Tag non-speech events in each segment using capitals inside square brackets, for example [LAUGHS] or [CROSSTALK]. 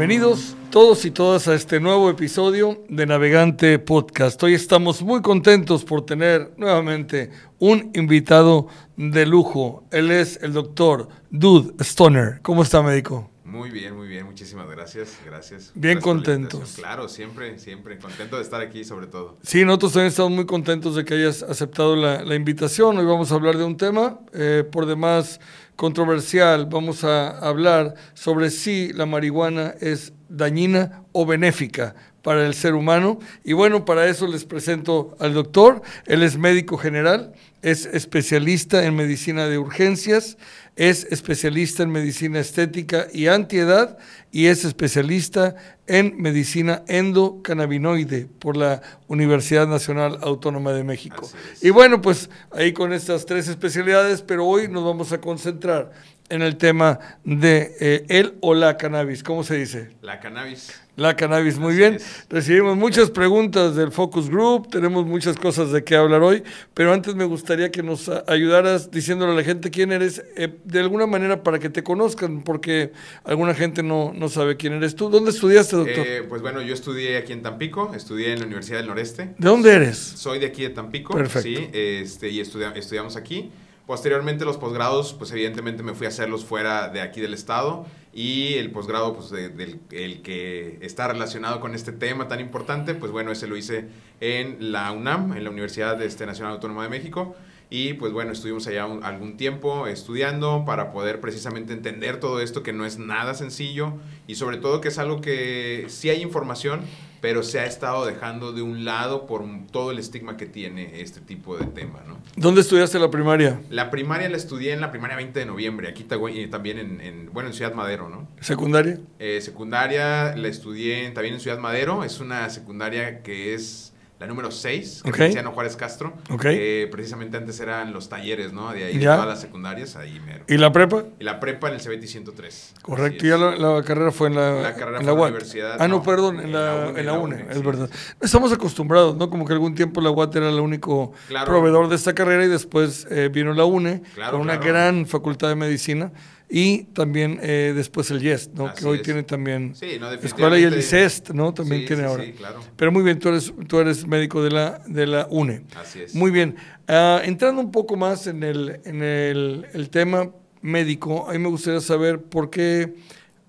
bienvenidos todos y todas a este nuevo episodio de Navegante Podcast. Hoy estamos muy contentos por tener nuevamente un invitado de lujo. Él es el doctor Dude Stoner. ¿Cómo está, médico? Muy bien, muy bien, muchísimas gracias, gracias. Bien contentos. Claro, siempre, siempre, contento de estar aquí sobre todo. Sí, nosotros también estamos muy contentos de que hayas aceptado la, invitación. Hoy vamos a hablar de un tema, eh, por demás, controversial vamos a hablar sobre si la marihuana es dañina o benéfica para el ser humano. Y bueno, para eso les presento al doctor, él es médico general, es especialista en medicina de urgencias, es especialista en medicina estética y antiedad y es especialista en medicina endocannabinoide por la Universidad Nacional Autónoma de México. Y bueno, pues ahí con estas tres especialidades, pero hoy nos vamos a concentrar en el tema de él eh, el o la cannabis. ¿Cómo se dice? La cannabis. La cannabis, muy bien. Recibimos muchas preguntas del Focus Group, tenemos muchas cosas de qué hablar hoy, pero antes me gustaría que nos ayudaras diciéndole a la gente quién eres, eh, de alguna manera para que te conozcan, porque alguna gente no, no sabe quién eres tú. ¿Dónde estudiaste, doctor? Eh, pues bueno, yo estudié aquí en Tampico, estudié en la Universidad del Noreste. ¿De dónde eres? Soy de aquí de Tampico. Perfecto. Sí, este, y estudiamos aquí. Posteriormente los posgrados, pues evidentemente me fui a hacerlos fuera de aquí del estado y el posgrado, pues del el que está relacionado con este tema tan importante, pues bueno, ese lo hice en la UNAM, en la Universidad este, Nacional Autónoma de México. Y pues bueno, estuvimos allá algún tiempo estudiando para poder precisamente entender todo esto que no es nada sencillo y sobre todo que es algo que sí hay información, pero se ha estado dejando de un lado por todo el estigma que tiene este tipo de tema, ¿no? ¿Dónde estudiaste la primaria? La primaria la estudié en la primaria 20 de noviembre, aquí también en, bueno, en Ciudad Madero, ¿no? ¿Secundaria? Eh, secundaria la estudié también en Ciudad Madero, es una secundaria que es la número 6, que Juárez Castro. que precisamente antes eran los talleres, ¿no? De ahí, de todas las secundarias, ahí mero. ¿Y la prepa? Y la prepa en el CBT 103. Correcto, ya la, carrera fue en la, universidad. Ah, no, perdón, en, la, UNE, es verdad. Estamos acostumbrados, ¿no? Como que algún tiempo la UAT era el único proveedor de esta carrera y después eh, vino la UNE, con una gran facultad de medicina y también eh, después el Yes, ¿no? que hoy tiene también sí, no, escuela y el ICEST, ¿no? También tiene ahora. Claro. Pero muy bien, tú eres, tú eres médico de la, de la UNE. Así es. Muy bien. Ah, entrando un poco más en, el, en el, tema médico, a mí me gustaría saber por qué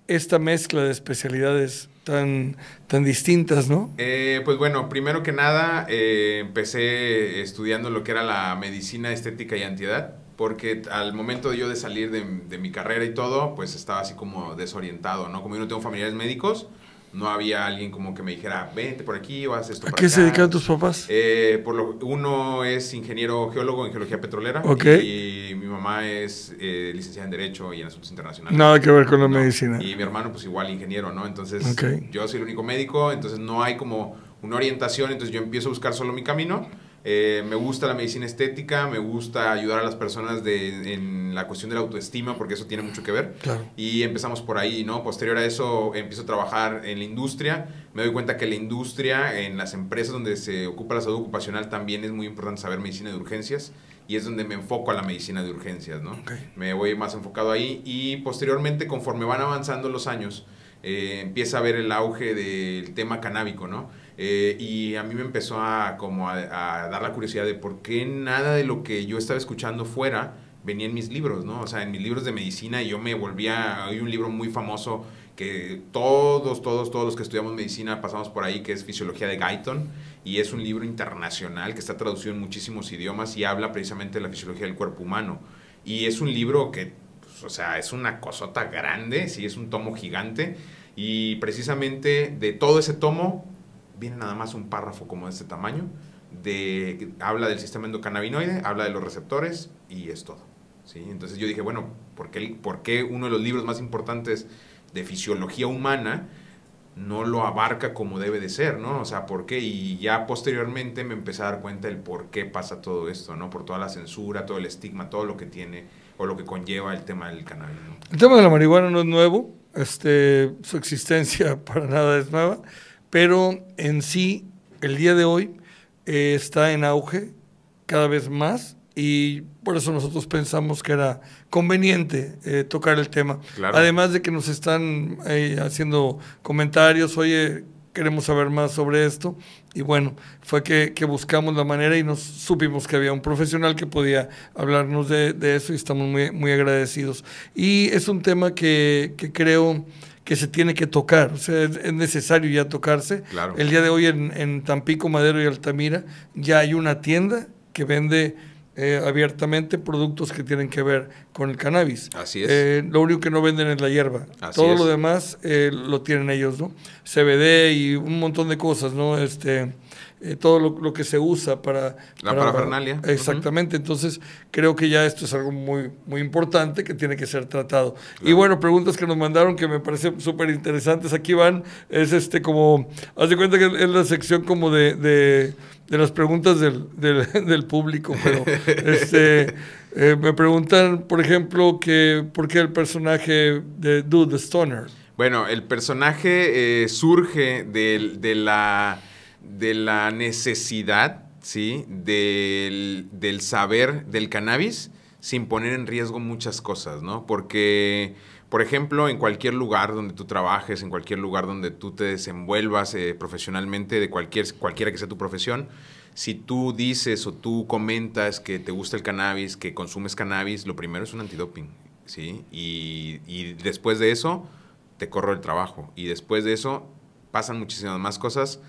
esta mezcla de especialidades tan, tan distintas, ¿no? Eh, pues bueno, primero que nada, eh, empecé estudiando lo que era la medicina estética y antiedad porque al momento de yo de salir de, mi carrera y todo, pues estaba así como desorientado, ¿no? Como yo no tengo familiares médicos, no había alguien como que me dijera, vente por aquí o haz esto. ¿A qué se dedican tus papás? Eh, por lo, uno es ingeniero geólogo en geología petrolera. Ok. Y, mi mamá es eh, licenciada en Derecho y en Asuntos Internacionales. Nada que ver con la medicina. Y mi hermano, pues igual ingeniero, ¿no? Entonces, yo soy el único médico, entonces no hay como una orientación, entonces yo empiezo a buscar solo mi camino eh, me gusta la medicina estética, me gusta ayudar a las personas de, en la cuestión de la autoestima, porque eso tiene mucho que ver. Y empezamos por ahí, ¿no? Posterior a eso empiezo a trabajar en la industria. Me doy cuenta que la industria, en las empresas donde se ocupa la salud ocupacional, también es muy importante saber medicina de urgencias. Y es donde me enfoco a la medicina de urgencias, ¿no? Me voy más enfocado ahí. Y posteriormente, conforme van avanzando los años, eh, empieza a ver el auge del tema canábico, ¿no? Eh, y a mí me empezó a, como a, dar la curiosidad de por qué nada de lo que yo estaba escuchando fuera venía en mis libros, ¿no? O sea, en mis libros de medicina y yo me volvía, hay un libro muy famoso que todos, todos, todos los que estudiamos medicina pasamos por ahí, que es Fisiología de Guyton, y es un libro internacional que está traducido en muchísimos idiomas y habla precisamente de la fisiología del cuerpo humano. Y es un libro que, pues, o sea, es una cosota grande, sí, es un tomo gigante, y precisamente de todo ese tomo viene nada más un párrafo como de este tamaño, de, habla del sistema endocannabinoide, habla de los receptores y es todo. ¿sí? Entonces yo dije, bueno, ¿por qué, ¿por qué uno de los libros más importantes de fisiología humana no lo abarca como debe de ser, ¿no? O sea, ¿por qué? Y ya posteriormente me empecé a dar cuenta del por qué pasa todo esto, ¿no? Por toda la censura, todo el estigma, todo lo que tiene o lo que conlleva el tema del cannabis. El tema de la marihuana no es nuevo, este, su existencia [LAUGHS] para nada es nueva pero en sí, el día de hoy eh, está en auge cada vez más y por eso nosotros pensamos que era conveniente eh, tocar el tema. Además de que nos están eh, haciendo comentarios, oye, queremos saber más sobre esto. Y bueno, fue que, buscamos la manera y nos supimos que había un profesional que podía hablarnos de, eso y estamos muy, muy agradecidos. Y es un tema que creo que se tiene que tocar, o sea, es, necesario ya tocarse. Claro. El día de hoy en, en, Tampico, Madero y Altamira ya hay una tienda que vende eh, abiertamente productos que tienen que ver con el cannabis. Así es. Eh, lo único que no venden es la hierba. Así Todo lo demás eh, lo tienen ellos, ¿no? CBD y un montón de cosas, ¿no? Este, eh, todo lo, que se usa para... La para, parafernalia. Exactamente, entonces creo que ya esto es algo muy, muy importante que tiene que ser tratado. Y bueno, preguntas que nos mandaron que me parecen súper interesantes, aquí van, es este como, haz de cuenta que es la sección como de, de, de las preguntas del, [LAUGHS] público, pero [LAUGHS] este... Eh, me preguntan, por ejemplo, que por qué el personaje de Dude the Stoner. Bueno, el personaje eh, surge de, la de la necesidad, ¿sí? Del, del saber del cannabis sin poner en riesgo muchas cosas, ¿no? Porque, por ejemplo, en cualquier lugar donde tú trabajes, en cualquier lugar donde tú te desenvuelvas eh, profesionalmente, de cualquier, cualquiera que sea tu profesión, si tú dices o tú comentas que te gusta el cannabis, que consumes cannabis, lo primero es un antidoping, ¿sí? Y, y después de eso, te corro el trabajo. Y después de eso, pasan muchísimas más cosas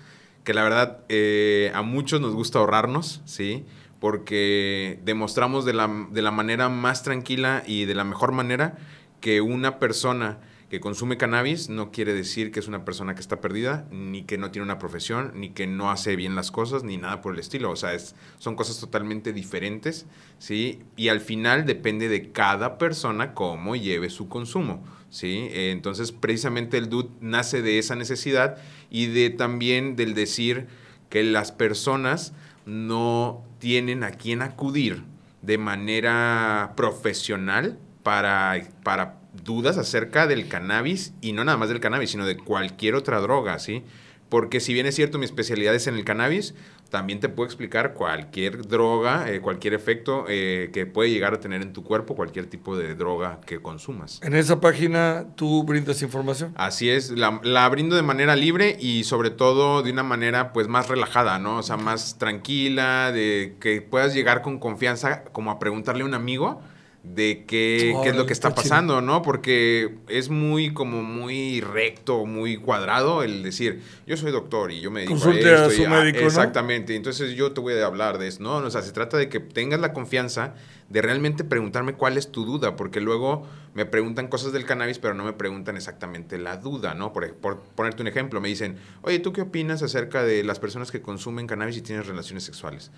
que la verdad eh, a muchos nos gusta ahorrarnos, ¿sí? Porque demostramos de la, manera más tranquila y de la mejor manera que una persona que consume cannabis no quiere decir que es una persona que está perdida, ni que no tiene una profesión, ni que no hace bien las cosas, ni nada por el estilo. O sea, son cosas totalmente diferentes, ¿sí? Y al final depende de cada persona cómo lleve su consumo, ¿sí? Eh, entonces, precisamente el DUD nace de esa necesidad y de también del decir que las personas no tienen a quién acudir de manera profesional para, para dudas acerca del cannabis y no nada más del cannabis, sino de cualquier otra droga, ¿sí? Porque si bien es cierto mi especialidad es en el cannabis, también te puedo explicar cualquier droga, eh, cualquier efecto eh, que puede llegar a tener en tu cuerpo, cualquier tipo de droga que consumas. En esa página tú brindas información. Así es, la, la, brindo de manera libre y sobre todo de una manera pues más relajada, ¿no? O sea, más tranquila, de que puedas llegar con confianza como a preguntarle a un amigo de qué, es lo que está pasando, ¿no? Porque es muy como muy recto, muy cuadrado el decir, yo soy doctor y yo me dedico esto, médico, Exactamente, entonces yo te voy a hablar de eso. No, o sea, se trata de que tengas la confianza de realmente preguntarme cuál es tu duda, porque luego me preguntan cosas del cannabis, pero no me preguntan exactamente la duda, ¿no? Por, por ponerte un ejemplo, me dicen, oye, ¿tú qué opinas acerca de las personas que consumen cannabis y tienen relaciones sexuales?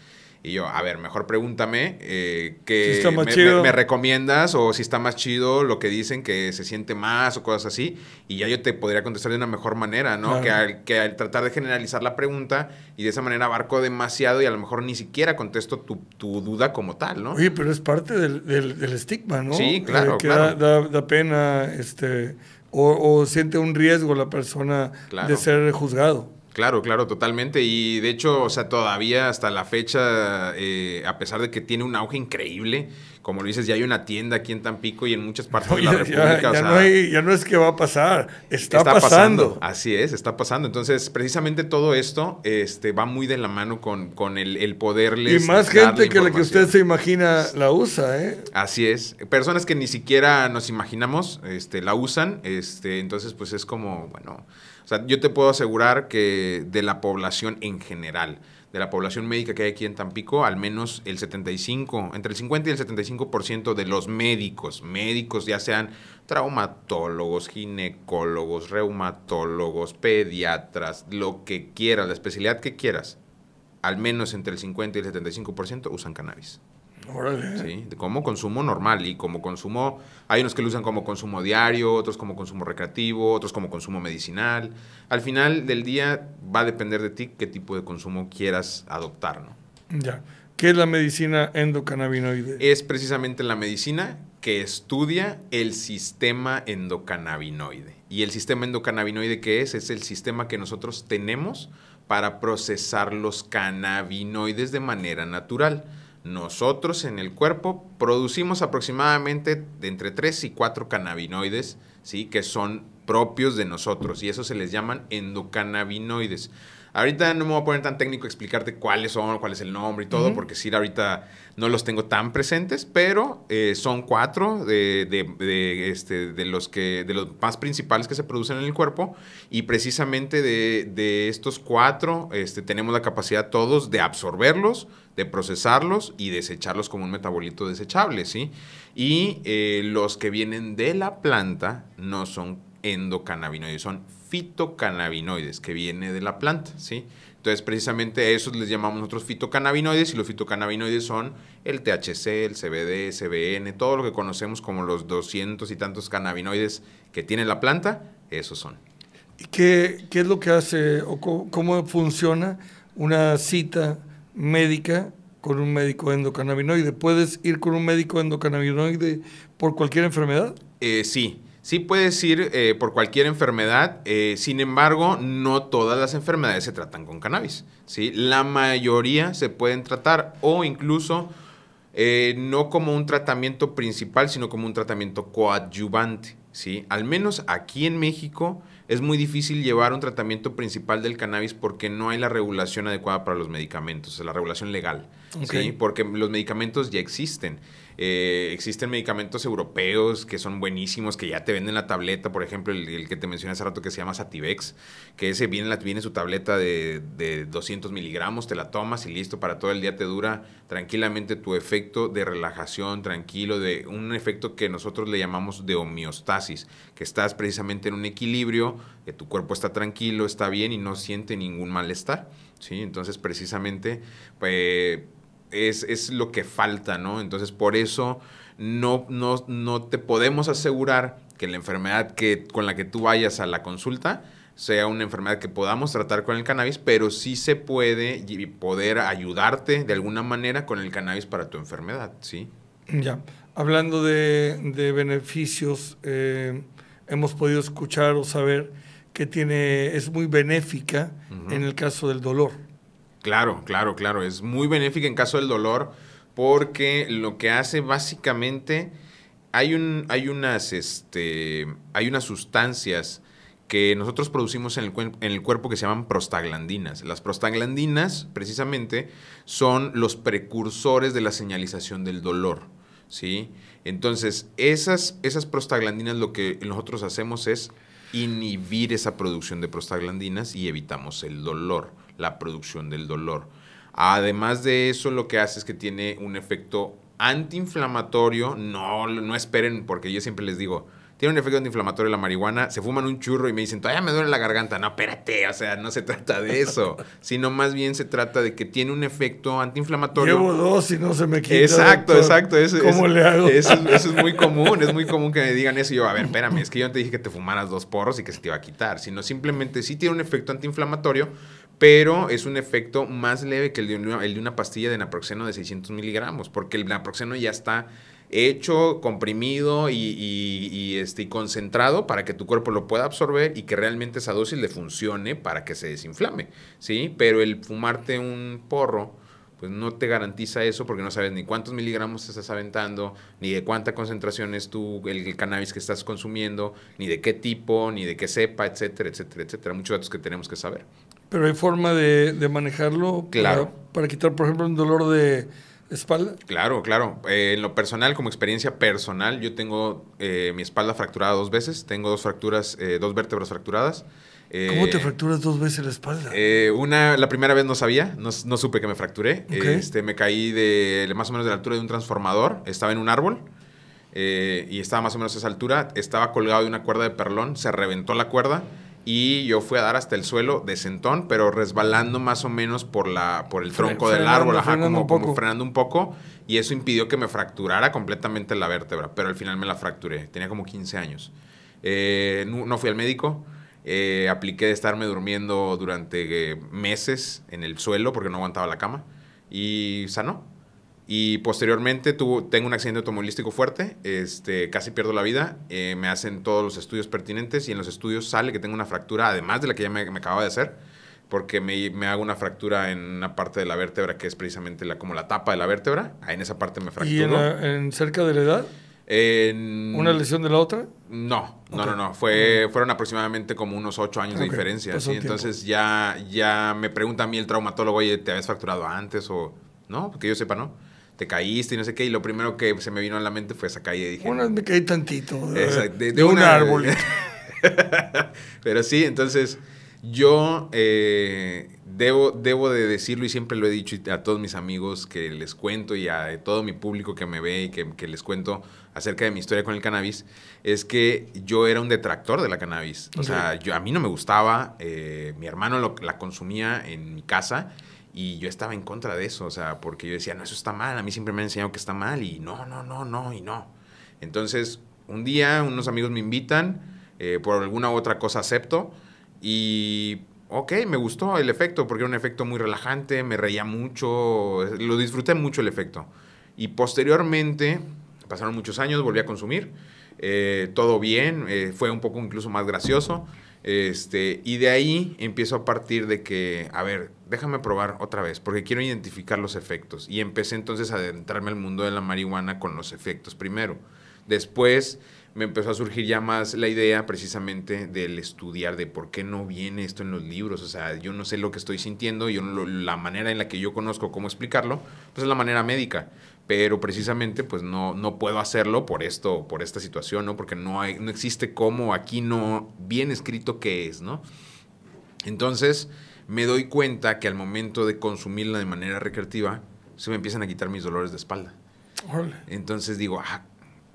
Y yo, a ver, mejor pregúntame eh, qué me, recomiendas o si está más chido lo que dicen, que se siente más o cosas así. Y ya yo te podría contestar de una mejor manera, ¿no? Que, al, que al tratar de generalizar la pregunta y de esa manera abarco demasiado y a lo mejor ni siquiera contesto tu, duda como tal, ¿no? Oye, pero es parte del, estigma, ¿no? Sí, claro. Eh, que Da, pena, este, o, siente un riesgo la persona de ser juzgado. Claro, claro, totalmente. Y de hecho, o sea, todavía hasta la fecha, eh, a pesar de que tiene un auge increíble, como lo dices, ya hay una tienda aquí en Tampico y en muchas partes de la República. Ya, no es que va a pasar, está, pasando. Así es, está pasando. Entonces, precisamente todo esto este, va muy de la mano con, con el, el poderles. Y más gente que la que usted se imagina la usa, ¿eh? Así es. Personas que ni siquiera nos imaginamos este, la usan. Este, entonces, pues es como, bueno o sea, yo te puedo asegurar que de la población en general, de la población médica que hay aquí en Tampico, al menos el 75, entre el 50 y el 75% de los médicos, médicos ya sean traumatólogos, ginecólogos, reumatólogos, pediatras, lo que quieras, la especialidad que quieras, al menos entre el 50 y el 75% usan cannabis. Sí, como consumo normal y como consumo, hay unos que lo usan como consumo diario, otros como consumo recreativo, otros como consumo medicinal. Al final del día va a depender de ti qué tipo de consumo quieras adoptar, ¿no? Ya. ¿Qué es la medicina endocannabinoide? Es precisamente la medicina que estudia el sistema endocannabinoide. Y el sistema endocannabinoide qué es es el sistema que nosotros tenemos para procesar los cannabinoides de manera natural nosotros en el cuerpo producimos aproximadamente de entre 3 y 4 cannabinoides, ¿sí? que son propios de nosotros y eso se les llaman endocannabinoides. Ahorita no me voy a poner tan técnico a explicarte cuáles son, cuál es el nombre y todo, porque sí, ahorita no los tengo tan presentes, pero eh, son cuatro de, este, de, los que, de los más principales que se producen en el cuerpo y precisamente de, estos cuatro este, tenemos la capacidad todos de absorberlos, de procesarlos y desecharlos como un metabolito desechable, ¿sí? Y eh, los que vienen de la planta no son endocannabinoides, son fitocannabinoides que viene de la planta, ¿sí? Entonces, precisamente a esos les llamamos nosotros fitocannabinoides y los fitocannabinoides son el THC, el CBD, CBN, todo lo que conocemos como los 200 y tantos cannabinoides que tiene la planta, esos son. ¿Y qué, es lo que hace o cómo, funciona una cita médica con un médico endocannabinoide? ¿Puedes ir con un médico endocannabinoide por cualquier enfermedad? Eh, sí, Sí puede ser eh, por cualquier enfermedad, eh, sin embargo, no todas las enfermedades se tratan con cannabis. ¿sí? La mayoría se pueden tratar o incluso eh, no como un tratamiento principal, sino como un tratamiento coadyuvante. ¿sí? Al menos aquí en México es muy difícil llevar un tratamiento principal del cannabis porque no hay la regulación adecuada para los medicamentos, la regulación legal, ¿sí? porque los medicamentos ya existen. Eh, existen medicamentos europeos que son buenísimos, que ya te venden la tableta, por ejemplo, el, que te mencioné hace rato que se llama Sativex, que ese viene, la, viene su tableta de, 200 miligramos, te la tomas y listo, para todo el día te dura tranquilamente tu efecto de relajación, tranquilo, de un efecto que nosotros le llamamos de homeostasis, que estás precisamente en un equilibrio, que tu cuerpo está tranquilo, está bien y no siente ningún malestar. ¿sí? Entonces, precisamente, pues es, lo que falta, ¿no? Entonces, por eso no, no, te podemos asegurar que la enfermedad que, con la que tú vayas a la consulta sea una enfermedad que podamos tratar con el cannabis, pero sí se puede poder ayudarte de alguna manera con el cannabis para tu enfermedad, ¿sí? Ya, hablando de, beneficios, eh, hemos podido escuchar o saber que tiene, es muy benéfica en el caso del dolor. Claro, claro, claro. Es muy benéfica en caso del dolor porque lo que hace básicamente hay, un, hay, unas, este, hay unas sustancias que nosotros producimos en el, en el, cuerpo que se llaman prostaglandinas. Las prostaglandinas, precisamente, son los precursores de la señalización del dolor. ¿sí? Entonces, esas, esas prostaglandinas lo que nosotros hacemos es inhibir esa producción de prostaglandinas y evitamos el dolor la producción del dolor. Además de eso, lo que hace es que tiene un efecto antiinflamatorio. No, no esperen, porque yo siempre les digo, tiene un efecto antiinflamatorio la marihuana, se fuman un churro y me dicen, todavía me duele la garganta. No, espérate, o sea, no se trata de eso, [LAUGHS] sino más bien se trata de que tiene un efecto antiinflamatorio. Llevo dos y no se me quita. Exacto, exacto. Eso, le hago? Eso, es muy [LAUGHS] común, es muy común que me digan eso. Y yo, a ver, espérame, es que yo te dije que te fumaras dos porros y que se te iba a quitar, sino simplemente sí tiene un efecto antiinflamatorio, pero es un efecto más leve que el de una, pastilla de naproxeno de 600 miligramos, porque el naproxeno ya está hecho, comprimido y, este, y, concentrado para que tu cuerpo lo pueda absorber y que realmente esa dosis le funcione para que se desinflame, ¿sí? Pero el fumarte un porro, pues no te garantiza eso porque no sabes ni cuántos miligramos te estás aventando, ni de cuánta concentración es tu, el, el, cannabis que estás consumiendo, ni de qué tipo, ni de qué cepa, etcétera, etcétera, etcétera. Muchos datos que tenemos que saber. Pero hay forma de, manejarlo claro. para, quitar, por ejemplo, un dolor de espalda. Claro, claro. Eh, en lo personal, como experiencia personal, yo tengo eh, mi espalda fracturada dos veces. Tengo dos fracturas, eh, dos vértebras fracturadas. ¿Cómo te fracturas dos veces la espalda? una, la primera vez no sabía, no, supe que me fracturé. Este, me caí de más o menos de la altura de un transformador. Estaba en un árbol. y estaba más o menos a esa altura, estaba colgado de una cuerda de perlón, se reventó la cuerda, y yo fui a dar hasta el suelo de sentón, pero resbalando más o menos por la por el tronco del árbol, como, frenando un poco, y eso impidió que me fracturara completamente la vértebra, pero al final me la fracturé, tenía como 15 años. Eh, no, fui al médico, eh, apliqué de estarme durmiendo durante eh, meses en el suelo porque no aguantaba la cama, y sanó. Y posteriormente tuvo, tengo un accidente automovilístico fuerte, este, casi pierdo la vida, eh, me hacen todos los estudios pertinentes y en los estudios sale que tengo una fractura, además de la que ya me, me acababa de hacer, porque me, hago una fractura en una parte de la vértebra que es precisamente la, como la tapa de la vértebra, ahí en esa parte me fracturo. ¿Y en, cerca de la edad? ¿Una lesión de la otra? No, no, no, no. Fue, fueron aproximadamente como unos ocho años de diferencia. Pues Entonces ya, ya me pregunta a mí el traumatólogo, oye, ¿te habías fracturado antes o no? que yo sepa, ¿no? te caíste y no sé qué, y lo primero que se me vino a la mente fue esa calle. Y dije, bueno, me caí tantito. Eh, de, un árbol. [LAUGHS] Pero sí, entonces yo eh, debo, debo de decirlo y siempre lo he dicho a todos mis amigos que les cuento y a todo mi público que me ve y que, les cuento acerca de mi historia con el cannabis, es que yo era un detractor de la cannabis. O sea, yo, a mí no me gustaba, eh, mi hermano la consumía en mi casa y yo estaba en contra de eso, o sea, porque yo decía, no, eso está mal, a mí siempre me han enseñado que está mal y no, no, no, no, y no. Entonces, un día unos amigos me invitan, eh, por alguna u otra cosa acepto y ok, me gustó el efecto porque era un efecto muy relajante, me reía mucho, lo disfruté mucho el efecto. Y posteriormente, pasaron muchos años, volví a consumir, eh, todo bien, eh, fue un poco incluso más gracioso. Este, y de ahí empiezo a partir de que, a ver, déjame probar otra vez, porque quiero identificar los efectos. Y empecé entonces a adentrarme al mundo de la marihuana con los efectos primero. Después me empezó a surgir ya más la idea precisamente del estudiar de por qué no viene esto en los libros. O sea, yo no sé lo que estoy sintiendo, yo la manera en la que yo conozco cómo explicarlo, pues es la manera médica pero precisamente pues no, no puedo hacerlo por esto, por esta situación, ¿no? Porque no, hay, no existe como aquí no bien escrito qué es, ¿no? Entonces me doy cuenta que al momento de consumirla de manera recreativa, se me empiezan a quitar mis dolores de espalda. Entonces digo, ah,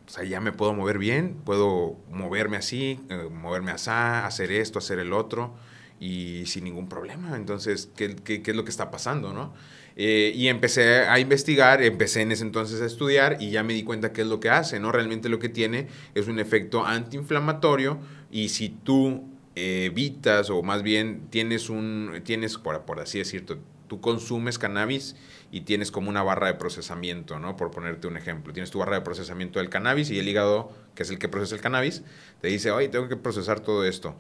o sea, ya me puedo mover bien, puedo moverme así, eh, moverme así, hacer esto, hacer el otro, y sin ningún problema. Entonces, ¿qué, qué, qué es lo que está pasando, no? Eh, y empecé a investigar, empecé en ese entonces a estudiar y ya me di cuenta qué es lo que hace, ¿no? Realmente lo que tiene es un efecto antiinflamatorio y si tú eh, evitas o más bien tienes un, tienes, por, por así decirlo, tú consumes cannabis y tienes como una barra de procesamiento, ¿no? Por ponerte un ejemplo, tienes tu barra de procesamiento del cannabis y el hígado, que es el que procesa el cannabis, te dice, oye, tengo que procesar todo esto.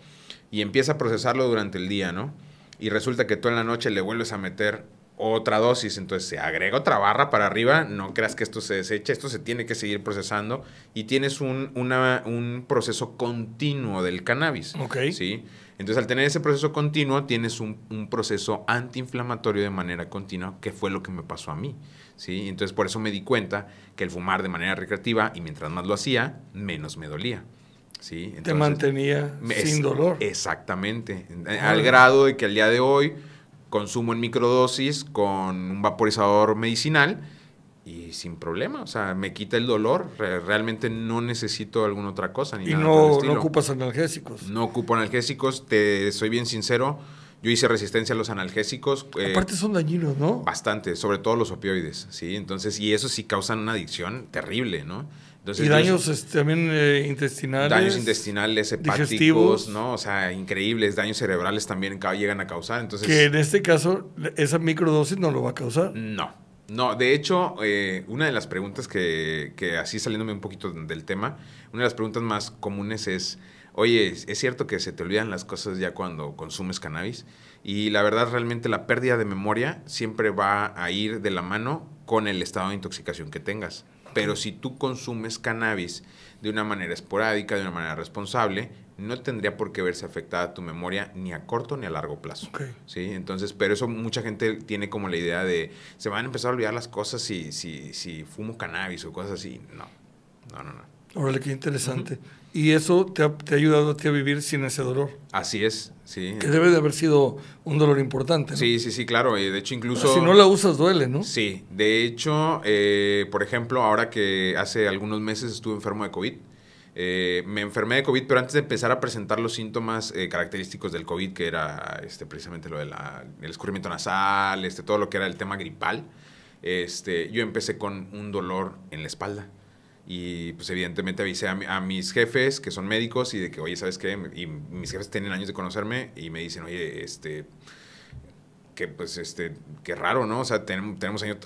Y empieza a procesarlo durante el día, ¿no? Y resulta que tú en la noche le vuelves a meter otra dosis, entonces se agrega otra barra para arriba, no creas que esto se desecha, esto se tiene que seguir procesando y tienes un, un proceso continuo del cannabis. Ok. ¿sí? Entonces al tener ese proceso continuo tienes un, proceso antiinflamatorio de manera continua, que fue lo que me pasó a mí. ¿sí? Entonces por eso me di cuenta que el fumar de manera recreativa y mientras más lo hacía, menos me dolía. ¿sí? Te mantenía sin dolor. Exactamente, al grado de que al día de hoy consumo en microdosis con un vaporizador medicinal y sin problema, o sea, me quita el dolor, realmente no necesito alguna otra cosa. y no, ocupas analgésicos. No ocupo analgésicos, te soy bien sincero, yo hice resistencia a los analgésicos. Eh, Aparte son dañinos, ¿no? Bastante, sobre todo los opioides, ¿sí? Entonces, y eso sí causan una adicción terrible, ¿no? y daños este, también eh, intestinales. Daños intestinales, hepáticos, digestivos, ¿no? O sea, increíbles, daños cerebrales también llegan a causar. Entonces, que en este caso, esa microdosis no lo va a causar. No, no. De hecho, eh, una de las preguntas que, que, así saliéndome un poquito del tema, una de las preguntas más comunes es, oye, ¿es cierto que se te olvidan las cosas ya cuando consumes cannabis? Y la verdad, realmente la pérdida de memoria siempre va a ir de la mano con el estado de intoxicación que tengas. Pero si tú consumes cannabis de una manera esporádica, de una manera responsable, no tendría por qué verse afectada tu memoria ni a corto ni a largo plazo. ¿sí? Entonces, pero eso mucha gente tiene como la idea de se van a empezar a olvidar las cosas si, si, si fumo cannabis o cosas así. No, no, no, no. Órale, qué interesante y eso te ha, ayudado a ti a vivir sin ese dolor. Así es, sí. Que debe de haber sido un dolor importante. Sí, sí, sí, claro. de hecho, incluso. si no la usas, duele, ¿no? Sí. De hecho, eh, por ejemplo, ahora que hace algunos meses estuve enfermo de COVID. Eh, me enfermé de COVID, pero antes de empezar a presentar los síntomas eh, característicos del COVID, que era este, precisamente lo del el escurrimiento nasal, este, todo lo que era el tema gripal, este, yo empecé con un dolor en la espalda. Y pues evidentemente avisé a, mis jefes, que son médicos, y de que, oye, ¿sabes qué? Y mis jefes tienen años de conocerme y me dicen, oye, este, que pues, este, qué raro, ¿no? O sea, tenemos,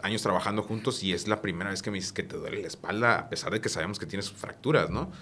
años, trabajando juntos y es la primera vez que me dices que te duele la espalda, a pesar de que sabemos que tienes fracturas, ¿no?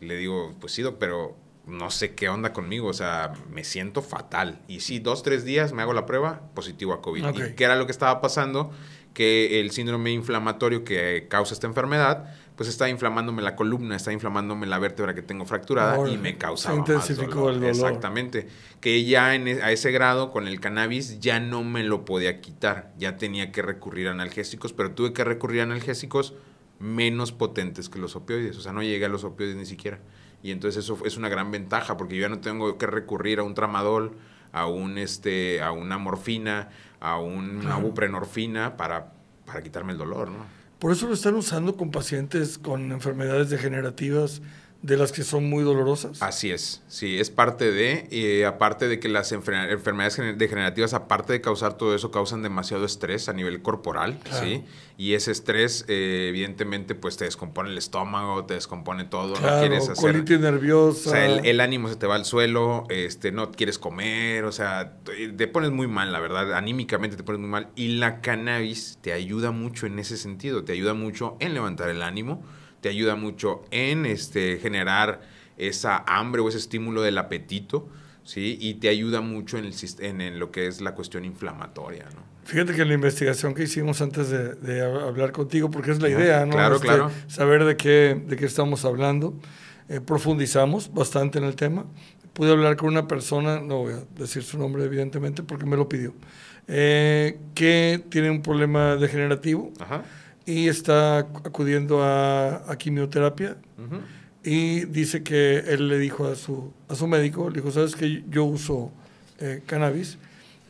Y le digo, pues sí, pero no sé qué onda conmigo, o sea, me siento fatal. Y sí, dos, tres días me hago la prueba, positivo a COVID. ¿Y qué era lo que estaba pasando? Que el síndrome inflamatorio que causa esta enfermedad pues está inflamándome la columna, está inflamándome la vértebra que tengo fracturada y me causaba intensificó el dolor. Exactamente, que ya en, e, a ese grado con el cannabis ya no me lo podía quitar, ya tenía que recurrir a analgésicos, pero tuve que recurrir a analgésicos menos potentes que los opioides, o sea, no llegué a los opioides ni siquiera. Y entonces eso es una gran ventaja porque yo ya no tengo que recurrir a un tramadol, a un este, a una morfina, a una buprenorfina para para quitarme el dolor, ¿no? Por eso lo están usando con pacientes con enfermedades degenerativas de las que son muy dolorosas. Así es, sí, es parte de, aparte de que las enfermedades degenerativas, aparte de causar todo eso, causan demasiado estrés a nivel corporal, ¿sí? Y ese estrés, eh, evidentemente, pues te descompone el estómago, te descompone todo, no quieres hacer... nerviosa. O sea, el, ánimo se te va al suelo, este, no quieres comer, o sea, te pones muy mal, la verdad, anímicamente te pones muy mal. Y la cannabis te ayuda mucho en ese sentido, te ayuda mucho en levantar el ánimo, te ayuda mucho en este, generar esa hambre o ese estímulo del apetito, ¿sí? Y te ayuda mucho en, el, en, en lo que es la cuestión inflamatoria, ¿no? Fíjate que la investigación que hicimos antes de, hablar contigo, porque es la idea, ¿no? Claro, este, claro. Saber de qué, de qué estamos hablando. Eh, profundizamos bastante en el tema. Pude hablar con una persona, no voy a decir su nombre evidentemente porque me lo pidió, eh, que tiene un problema degenerativo. Ajá y está acudiendo a, quimioterapia. Y dice que él le dijo a su, a su médico, le dijo, ¿sabes que Yo uso eh, cannabis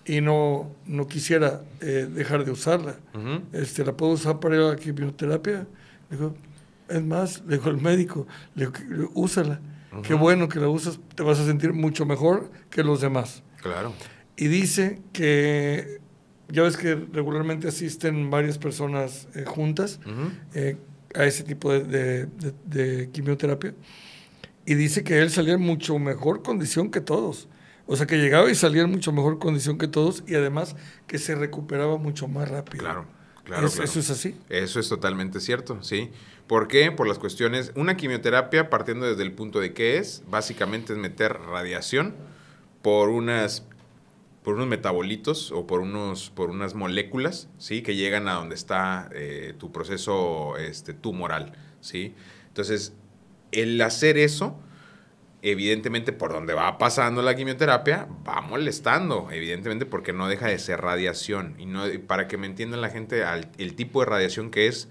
y no, no quisiera eh, dejar de usarla. este, ¿La puedo usar para la quimioterapia? Le dijo, es más, le dijo el médico, le úsala. Qué bueno que la usas, te vas a sentir mucho mejor que los demás. Claro. Y dice que ya ves que regularmente asisten varias personas eh, juntas eh, a ese tipo de, quimioterapia. Y dice que él salía en mucho mejor condición que todos. O sea, que llegaba y salía en mucho mejor condición que todos y además que se recuperaba mucho más rápido. Claro, claro. claro. Eso es así. Eso es totalmente cierto, sí. ¿Por qué? Por las cuestiones. Una quimioterapia, partiendo desde el punto de qué es, básicamente es meter radiación por unas por unos metabolitos o por, unos, por unas moléculas, ¿sí? Que llegan a donde está eh, tu proceso este, tumoral, ¿sí? Entonces, el hacer eso, evidentemente, por donde va pasando la quimioterapia, va molestando, evidentemente, porque no deja de ser radiación. Y no, para que me entiendan la gente, el tipo de radiación que es,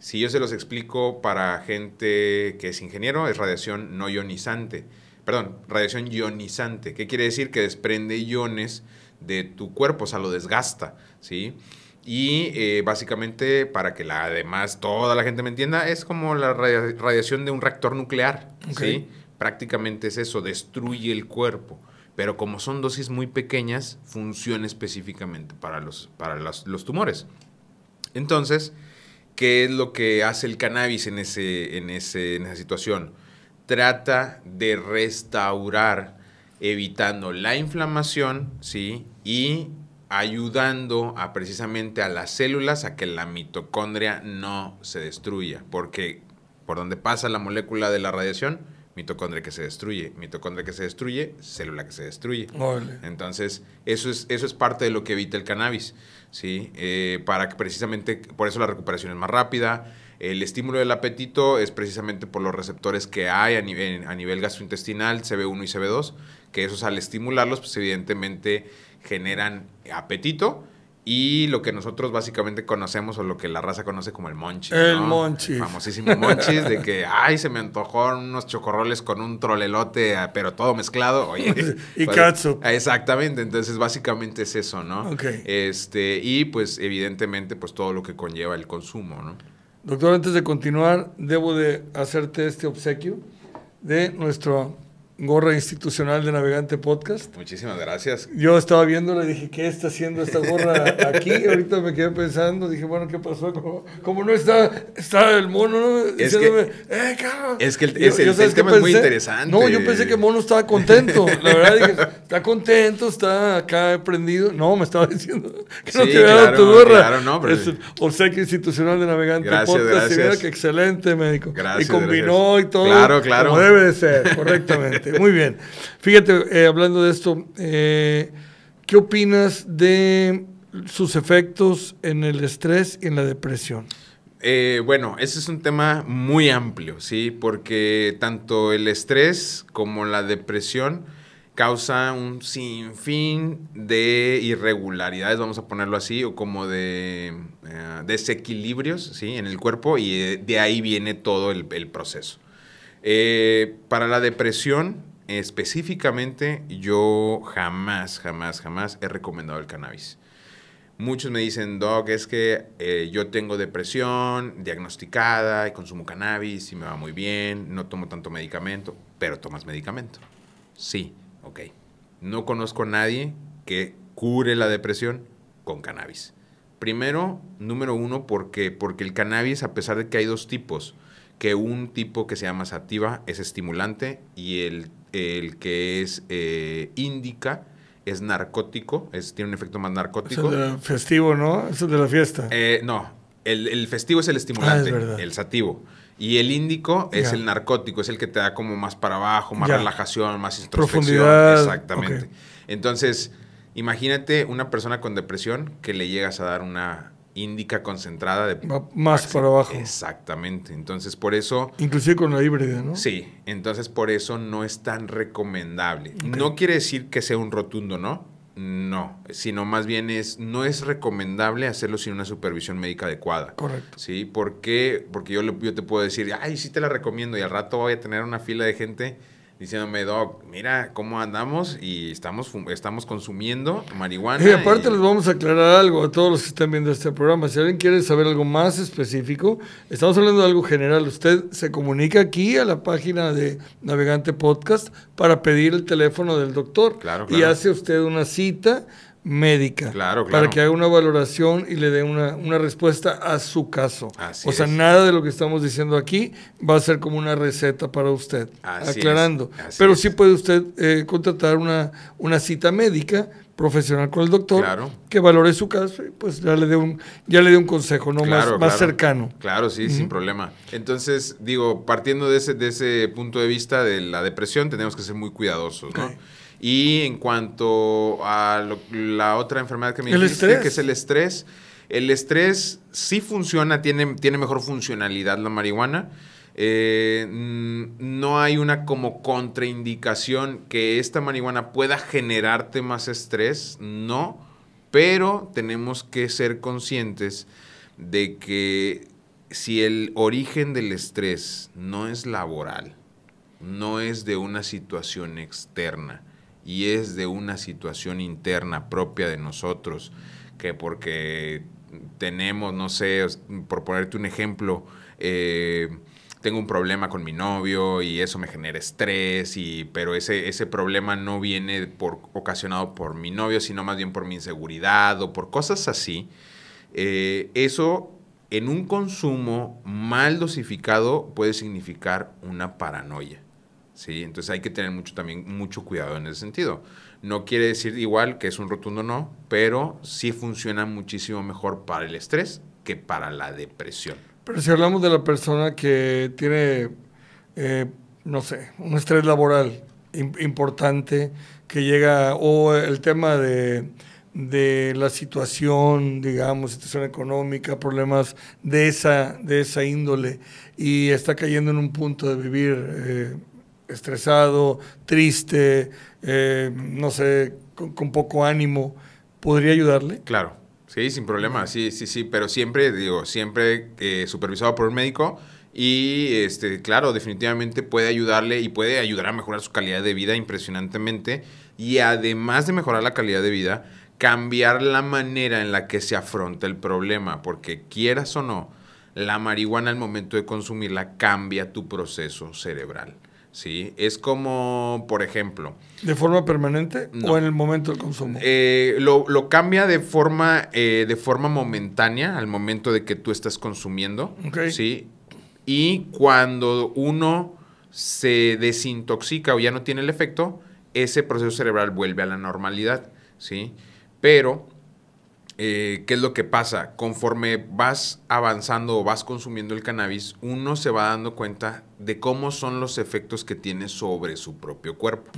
si yo se los explico para gente que es ingeniero, es radiación no ionizante perdón, radiación ionizante, ¿Qué quiere decir que desprende iones de tu cuerpo, o sea, lo desgasta, ¿sí? Y eh, básicamente, para que la, además toda la gente me entienda, es como la radiación de un reactor nuclear, ¿sí? Prácticamente es eso, destruye el cuerpo. Pero como son dosis muy pequeñas, funciona específicamente para los, para tumores. Entonces, ¿qué es lo que hace el cannabis en, en, ese, en esa situación? trata de restaurar, evitando la inflamación, ¿sí? Y ayudando a precisamente a las células a que la mitocondria no se destruya, porque por donde pasa la molécula de la radiación, mitocondria que se destruye, mitocondria que se destruye, célula que se destruye. Entonces, eso es, eso es parte de lo que evita el cannabis, ¿sí? Eh, para que precisamente, por eso la recuperación es más rápida, el estímulo del apetito es precisamente por los receptores que hay a nivel, gastrointestinal, CB1 y CB2, que esos al estimularlos, pues evidentemente generan apetito. Y lo que nosotros básicamente conocemos o lo que la raza conoce como el monche El ¿no? Famosísimo monchis de que, ay, se me antojaron unos chocorroles con un trolelote, ah, pero todo mezclado. [LAUGHS] y pues, ah, Exactamente, entonces básicamente es eso, ¿no? Ok. Este, y pues evidentemente pues todo lo que conlleva el consumo, ¿no? Doctor, antes de continuar, debo de hacerte este obsequio de nuestro gorra institucional de Navegante Podcast. Muchísimas gracias. Yo estaba viéndola y dije, ¿qué está haciendo esta gorra aquí? [LAUGHS] Ahorita me quedé pensando, dije, bueno, ¿qué pasó? Como, no está, está el mono, ¿no? Es eh, cabrón. Es que el, es, el, tema es muy interesante. No, yo pensé que el mono estaba contento. La verdad, dije, está contento, está acá prendido. No, me estaba diciendo que no te había tu gorra. Claro, no, pero... Es el obsequio institucional de Navegante Podcast. Gracias. excelente, médico. y combinó y todo. Claro, claro. Como debe de ser, correctamente. [LAUGHS] [LAUGHS] muy bien. Fíjate, eh, hablando de esto, eh, ¿qué opinas de sus efectos en el estrés y en la depresión? Eh, bueno, ese es un tema muy amplio, ¿sí? Porque tanto el estrés como la depresión causa un sinfín de irregularidades, vamos a ponerlo así, o como de desequilibrios, ¿sí? En el cuerpo y de ahí viene todo el proceso. Eh, para la depresión, específicamente, yo jamás, jamás, jamás he recomendado el cannabis. Muchos me dicen, Doc, es que eh, yo tengo depresión diagnosticada y consumo cannabis y me va muy bien, no tomo tanto medicamento, pero tomas medicamento. Sí, ok. No conozco a nadie que cure la depresión con cannabis. Primero, número uno, ¿por Porque el cannabis, a pesar de que hay dos tipos, que un tipo que se llama sativa es estimulante y el, el que es eh, indica es narcótico, es, tiene un efecto más narcótico. Es el festivo, ¿no? Es el de la fiesta. Eh, no, el, festivo es el estimulante, ah, el sativo. Y el índico es el narcótico, es el que te da como más para abajo, más relajación, más introspección. Profundidad. Exactamente. Entonces, imagínate una persona con depresión que le llegas a dar una índica concentrada de más para abajo. Exactamente. Entonces, por eso inclusive con la híbrida, ¿no? Sí, entonces por eso no es tan recomendable. No quiere decir que sea un rotundo, ¿no? No, sino más bien es no es recomendable hacerlo sin una supervisión médica adecuada. Correcto. Sí, ¿por qué? Porque yo, yo te puedo decir, "Ay, sí te la recomiendo" y al rato voy a tener una fila de gente diciéndome, Doc, mira cómo andamos y estamos, estamos consumiendo marihuana. Y aparte les vamos a aclarar algo a todos los que están viendo este programa. Si alguien quiere saber algo más específico, estamos hablando de algo general. Usted se comunica aquí a la página de Navegante Podcast para pedir el teléfono del doctor. Claro, claro. Y hace usted una cita médica. Claro, Para que haga una valoración y le dé una, respuesta a su caso. o sea, nada de lo que estamos diciendo aquí va a ser como una receta para usted. Así aclarando. Es. Pero sí puede usted eh, contratar una, una cita médica profesional con el doctor claro. que valore su caso y pues ya le dé un ya le dé un consejo no más, más cercano claro sí sin problema entonces digo partiendo de ese de ese punto de vista de la depresión tenemos que ser muy cuidadosos no y en cuanto a la otra enfermedad que me dijiste, que es el estrés, el estrés sí funciona, tiene, tiene mejor funcionalidad la marihuana. Eh, no hay una como contraindicación que esta marihuana pueda generarte más estrés, no, pero tenemos que ser conscientes de que si el origen del estrés no es laboral, no es de una situación externa, y es de una situación interna propia de nosotros, que porque tenemos, no sé, por ponerte un ejemplo, eh, tengo un problema con mi novio y eso me genera estrés, y, pero ese, ese problema no viene por, ocasionado por mi novio, sino más bien por mi inseguridad o por cosas así. Eh, eso en un consumo mal dosificado puede significar una paranoia. ¿sí? Entonces hay que tener mucho, también mucho cuidado en ese sentido. No quiere decir igual que es un rotundo no, pero sí funciona muchísimo mejor para el estrés que para la depresión. Pero si hablamos de la persona que tiene, eh, no sé, un estrés laboral importante, que llega, o el tema de, la situación, digamos, situación económica, problemas de esa, de esa índole, y está cayendo en un punto de vivir... Eh, estresado, triste, eh, no sé, con, poco ánimo, ¿podría ayudarle? Claro, sí, sin problema, sí, sí, sí, pero siempre, digo, siempre eh, supervisado por un médico y, este, claro, definitivamente puede ayudarle y puede ayudar a mejorar su calidad de vida impresionantemente y además de mejorar la calidad de vida, cambiar la manera en la que se afronta el problema, porque quieras o no, la marihuana al momento de consumirla cambia tu proceso cerebral. ¿sí? Es como, por ejemplo... ¿De forma permanente o en el momento del consumo? Eh, lo, cambia de forma, eh, de forma momentánea al momento de que tú estás consumiendo, ¿sí? Y cuando uno se desintoxica o ya no tiene el efecto, ese proceso cerebral vuelve a la normalidad, ¿sí? Pero eh, ¿qué es lo que pasa? Conforme vas avanzando o vas consumiendo el cannabis, uno se va dando cuenta de cómo son los efectos que tiene sobre su propio cuerpo.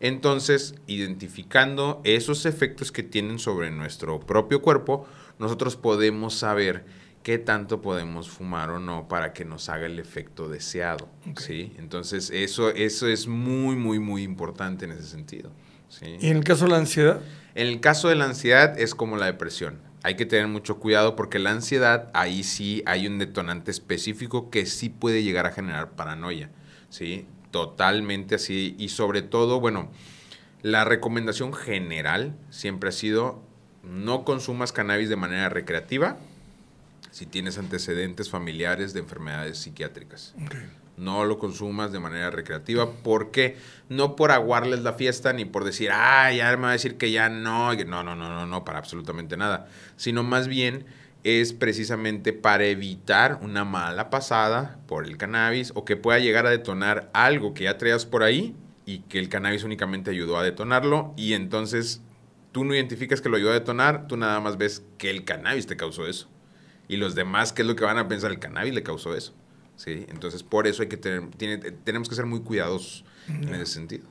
Entonces, identificando esos efectos que tienen sobre nuestro propio cuerpo, nosotros podemos saber qué tanto podemos fumar o no para que nos haga el efecto deseado, Entonces, eso, eso es muy, muy, muy importante en ese sentido, ¿Y en el caso de la ansiedad? En el caso de la ansiedad es como la depresión. Hay que tener mucho cuidado porque la ansiedad, ahí sí hay un detonante específico que sí puede llegar a generar paranoia. ¿Sí? Totalmente así. Y sobre todo, bueno, la recomendación general siempre ha sido no consumas cannabis de manera recreativa si tienes antecedentes familiares de enfermedades psiquiátricas. No lo consumas de manera recreativa. ¿Por qué? No por aguarles la fiesta ni por decir, ah, ya me va a decir que ya no. No, no, no, no, no, para absolutamente nada. Sino más bien es precisamente para evitar una mala pasada por el cannabis o que pueda llegar a detonar algo que ya traías por ahí y que el cannabis únicamente ayudó a detonarlo y entonces tú no identificas que lo ayudó a detonar, tú nada más ves que el cannabis te causó eso. Y los demás, ¿qué es lo que van a pensar? El cannabis le causó eso. ¿sí? Entonces, por eso hay que tener, tenemos que ser muy cuidadosos en ese sentido.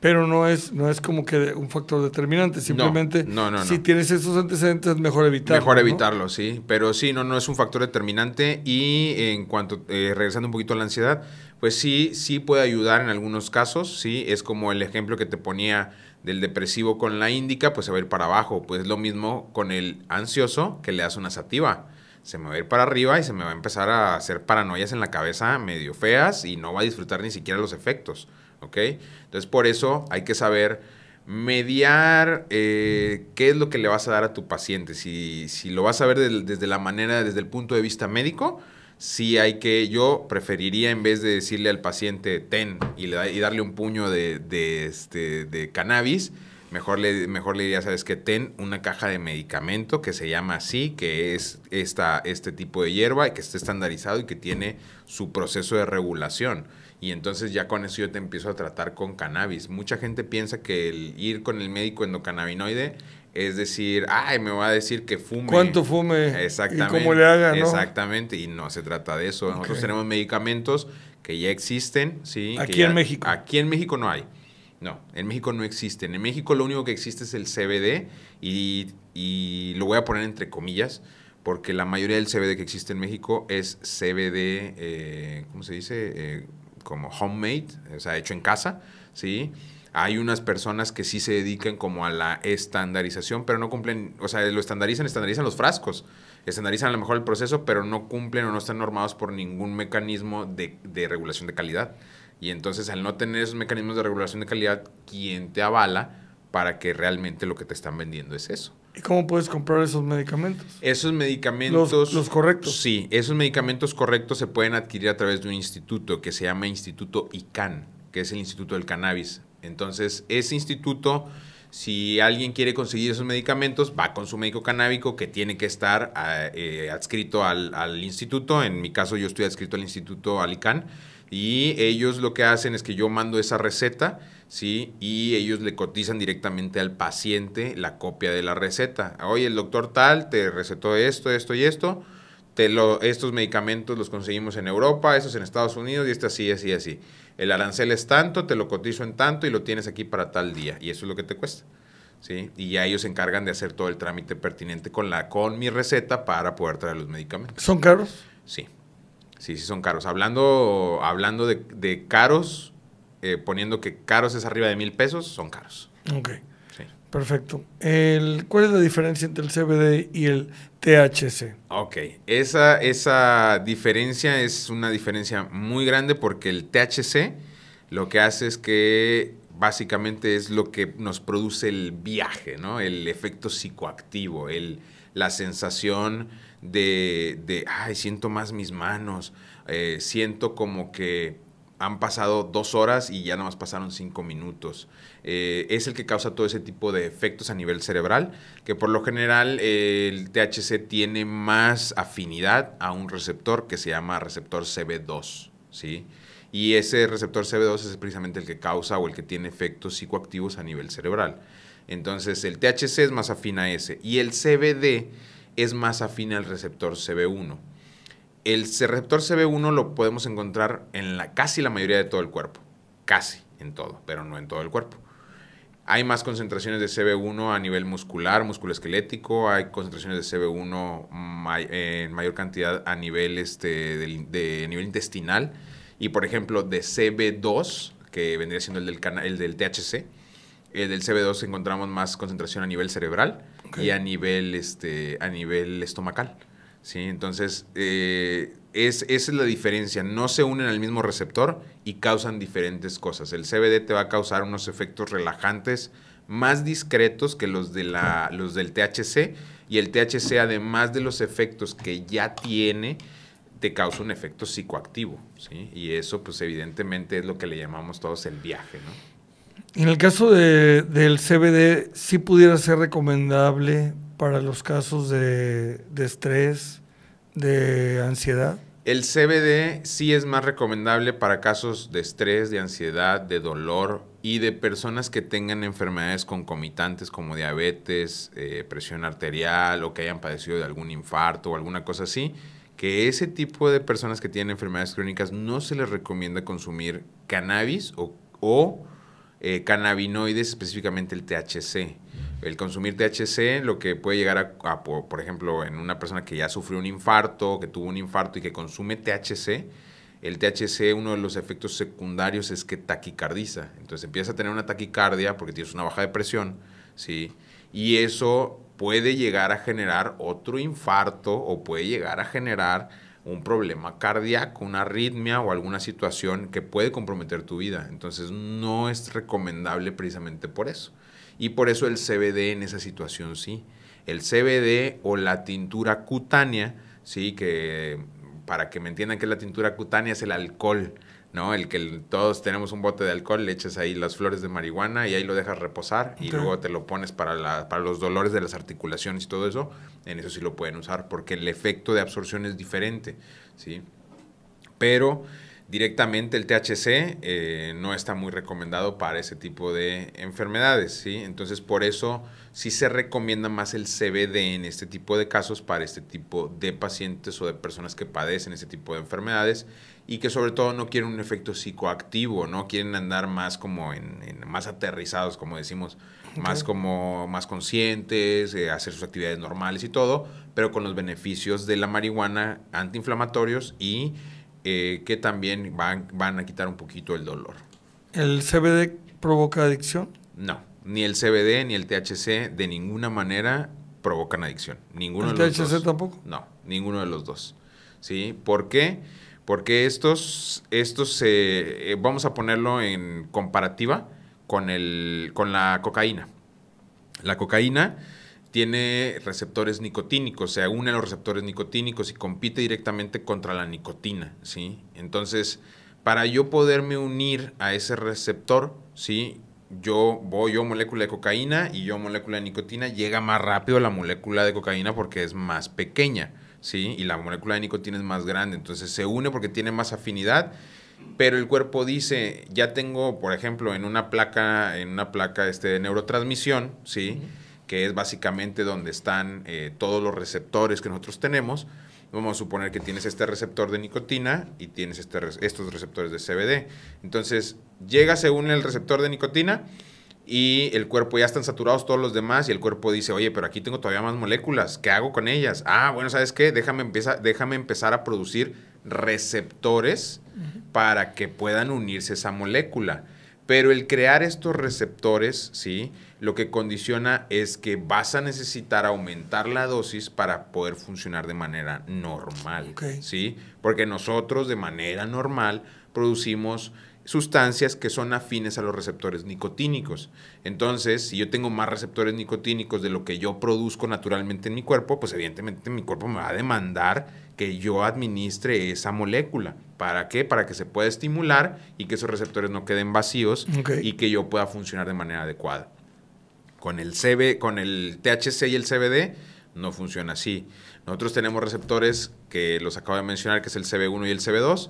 Pero no es, no es como que un factor determinante, simplemente si tienes esos antecedentes mejor evitarlo. Mejor evitarlo, sí, pero sí, no, no es un factor determinante y en cuanto, eh, regresando un poquito a la ansiedad, pues sí, sí puede ayudar en algunos casos, sí, es como el ejemplo que te ponía del depresivo con la índica, pues se va a ir para abajo, pues lo mismo con el ansioso que le das una sativa se me va a ir para arriba y se me va a empezar a hacer paranoias en la cabeza medio feas y no va a disfrutar ni siquiera los efectos, ¿ok? Entonces por eso hay que saber mediar eh, qué es lo que le vas a dar a tu paciente. Si, si lo vas a ver desde la manera, desde el punto de vista médico, si hay que, yo preferiría en vez de decirle al paciente ten y, darle un puño de, de este, cannabis, Mejor le, mejor le diría, sabes que ten una caja de medicamento que se llama así, que es esta, este tipo de hierba y que esté estandarizado y que tiene su proceso de regulación. Y entonces ya con eso yo te empiezo a tratar con cannabis. Mucha gente piensa que el ir con el médico endocannabinoide es decir, ay, me va a decir que fume. ¿Cuánto fume? Exactamente. Y cómo le haga, ¿no? Exactamente, y no se trata de eso. Nosotros tenemos medicamentos que ya existen, ¿sí? Aquí en México. Aquí en México no hay. No, en México no existen. En México lo único que existe es el CBD y, y lo voy a poner entre comillas porque la mayoría del CBD que existe en México es CBD, eh, ¿cómo se dice? Eh, como homemade, o sea, hecho en casa, ¿sí? Hay unas personas que sí se dedican como a la estandarización, pero no cumplen, o sea, lo estandarizan, estandarizan los frascos, estandarizan a lo mejor el proceso, pero no cumplen o no están normados por ningún mecanismo de, de regulación de calidad. Y entonces al no tener esos mecanismos de regulación de calidad, ¿quién te avala para que realmente lo que te están vendiendo es eso? ¿Y cómo puedes comprar esos medicamentos? Esos medicamentos... Los, correctos. Sí, esos medicamentos correctos se pueden adquirir a través de un instituto que se llama Instituto ICANN, que es el Instituto del Cannabis. Entonces, ese instituto, si alguien quiere conseguir esos medicamentos, va con su médico canábico que tiene que estar eh, eh, adscrito al, instituto. En mi caso, yo estoy adscrito al Instituto ICANN. Y ellos lo que hacen es que yo mando esa receta, ¿sí? Y ellos le cotizan directamente al paciente la copia de la receta. Oye, el doctor tal te recetó esto, esto y esto. Te lo, estos medicamentos los conseguimos en Europa, estos en Estados Unidos y este así, así, así. El arancel es tanto, te lo cotizo en tanto y lo tienes aquí para tal día. Y eso es lo que te cuesta. ¿Sí? Y ya ellos se encargan de hacer todo el trámite pertinente con, la, con mi receta para poder traer los medicamentos. ¿Son caros? Sí. Sí, sí son caros. Hablando, hablando de, caros, eh, poniendo que caros es arriba de mil pesos, son caros. Ok. Perfecto. El, ¿Cuál es la diferencia entre el CBD y el THC? Ok. Esa, esa diferencia es una diferencia muy grande porque el THC lo que hace es que básicamente es lo que nos produce el viaje, ¿no? El efecto psicoactivo, el la sensación de, ay, siento más mis manos, eh, siento como que han pasado dos horas y ya más pasaron cinco minutos. Eh, es el que causa todo ese tipo de efectos a nivel cerebral, que por lo general el THC tiene más afinidad a un receptor que se llama receptor CB2, ¿sí? Y ese receptor CB2 es precisamente el que causa o el que tiene efectos psicoactivos a nivel cerebral. Entonces el THC es más afín a ese y el CBD es más afín al receptor CB1. El receptor CB1 lo podemos encontrar en la, casi la mayoría de todo el cuerpo, casi en todo, pero no en todo el cuerpo. Hay más concentraciones de CB1 a nivel muscular, músculo esquelético. hay concentraciones de CB1 en mayor cantidad a nivel, este, nivel intestinal y, por ejemplo, de CB2, que vendría siendo del, el del THC, eh, del CB2 encontramos más concentración a nivel cerebral y a nivel, este, a nivel estomacal. ¿sí? Entonces, eh, es, esa es la diferencia. No se unen al mismo receptor y causan diferentes cosas. El CBD te va a causar unos efectos relajantes más discretos que los, de la, los del THC. Y el THC, además de los efectos que ya tiene, te causa un efecto psicoactivo. ¿sí? Y eso, pues evidentemente, es lo que le llamamos todos el viaje. ¿no? En el caso del CBD, sí pudiera ser recomendable para los casos de, estrés, de ansiedad. El CBD sí es más recomendable para casos de estrés, de ansiedad, de dolor y de personas que tengan enfermedades concomitantes como diabetes, eh, presión arterial o que hayan padecido de algún infarto o alguna cosa así. Que ese tipo de personas que tienen enfermedades crónicas no se les recomienda consumir cannabis o eh, cannabinoides, específicamente el THC. El consumir THC lo que puede llegar a, por, ejemplo, en una persona que ya sufrió un infarto, que tuvo un infarto y que consume THC, el THC, uno de los efectos secundarios es que taquicardiza. Entonces empieza a tener una taquicardia porque tienes una baja de presión, ¿sí? Y eso puede llegar a generar otro infarto o puede llegar a generar un problema cardíaco, una arritmia o alguna situación que puede comprometer tu vida. Entonces no es recomendable precisamente por eso. Y por eso el CBD en esa situación sí. El CBD o la tintura cutánea, sí, que para que me entiendan que la tintura cutánea es el alcohol ¿no? El que todos tenemos un bote de alcohol, le echas ahí las flores de marihuana y ahí lo dejas reposar y luego te lo pones para, la, para los dolores de las articulaciones y todo eso, en eso sí lo pueden usar porque el efecto de absorción es diferente, ¿sí? Pero Directamente el THC eh, no está muy recomendado para ese tipo de enfermedades, ¿sí? Entonces por eso sí se recomienda más el CBD en este tipo de casos para este tipo de pacientes o de personas que padecen este tipo de enfermedades y que sobre todo no quieren un efecto psicoactivo, no quieren andar más como en, más aterrizados, como decimos, más como más conscientes, eh, hacer sus actividades normales y todo, pero con los beneficios de la marihuana antiinflamatorios y eh, que también van, a quitar un poquito el dolor. ¿El CBD provoca adicción? No, ni el CBD ni el THC de ninguna manera provocan adicción. Ninguno ¿El de los THC tampoco? No, ninguno de los dos. ¿Sí? ¿Por qué? Porque estos, estos eh, eh, vamos a ponerlo en comparativa con, el, con la cocaína. La cocaína tiene receptores nicotínicos, se a los receptores nicotínicos y compite directamente contra la nicotina, ¿sí? Entonces, para yo poderme unir a ese receptor, ¿sí? Yo voy yo molécula de cocaína y yo molécula de nicotina, llega más rápido la molécula de cocaína porque es más pequeña, ¿sí? Y la molécula de nicotina es más grande, entonces se une porque tiene más afinidad pero el cuerpo dice, ya tengo, por ejemplo, en una placa, en una placa este, de neurotransmisión, ¿sí? que es básicamente donde están eh, todos los receptores que nosotros tenemos. Vamos a suponer que tienes este receptor de nicotina y tienes este, estos receptores de CBD. Entonces, llega se une el receptor de nicotina y el cuerpo ya están saturados todos los demás y el cuerpo dice, oye, pero aquí tengo todavía más moléculas, ¿qué hago con ellas? Ah, bueno, ¿sabes qué? Déjame, empieza, déjame empezar a producir receptores para que puedan unirse esa molécula. Pero el crear estos receptores, ¿sí? lo que condiciona es que vas a necesitar aumentar la dosis para poder funcionar de manera normal, ¿sí? Porque nosotros de manera normal producimos sustancias que son afines a los receptores nicotínicos. Entonces, si yo tengo más receptores nicotínicos de lo que yo produzco naturalmente en mi cuerpo, pues evidentemente mi cuerpo me va a demandar que yo administre esa molécula. ¿Para qué? Para que se pueda estimular y que esos receptores no queden vacíos y que yo pueda funcionar de manera adecuada. Con el, CB, con el THC y el CBD no funciona así. Nosotros tenemos receptores que los acabo de mencionar, que es el CB1 y el CB2.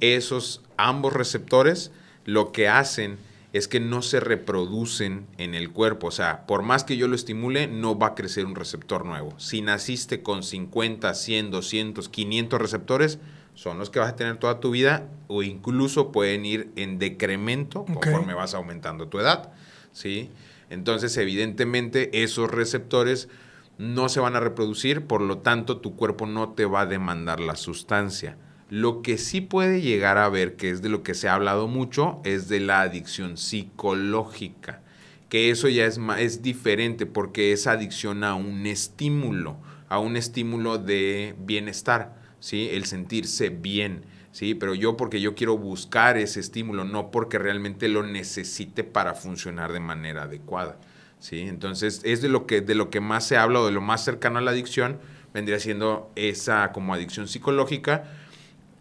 Esos ambos receptores lo que hacen es que no se reproducen en el cuerpo. O sea, por más que yo lo estimule, no va a crecer un receptor nuevo. Si naciste con 50, 100, 200, 500 receptores, son los que vas a tener toda tu vida o incluso pueden ir en decremento conforme vas aumentando tu edad. ¿sí? Entonces, evidentemente, esos receptores no se van a reproducir, por lo tanto, tu cuerpo no te va a demandar la sustancia. Lo que sí puede llegar a ver, que es de lo que se ha hablado mucho, es de la adicción psicológica, que eso ya es, diferente porque es adicción a un estímulo, a un estímulo de bienestar. ¿sí? El sentirse bien, ¿sí? Pero yo porque yo quiero buscar ese estímulo, no porque realmente lo necesite para funcionar de manera adecuada, ¿sí? Entonces, es de lo que, de lo que más se habla o de lo más cercano a la adicción, vendría siendo esa como adicción psicológica,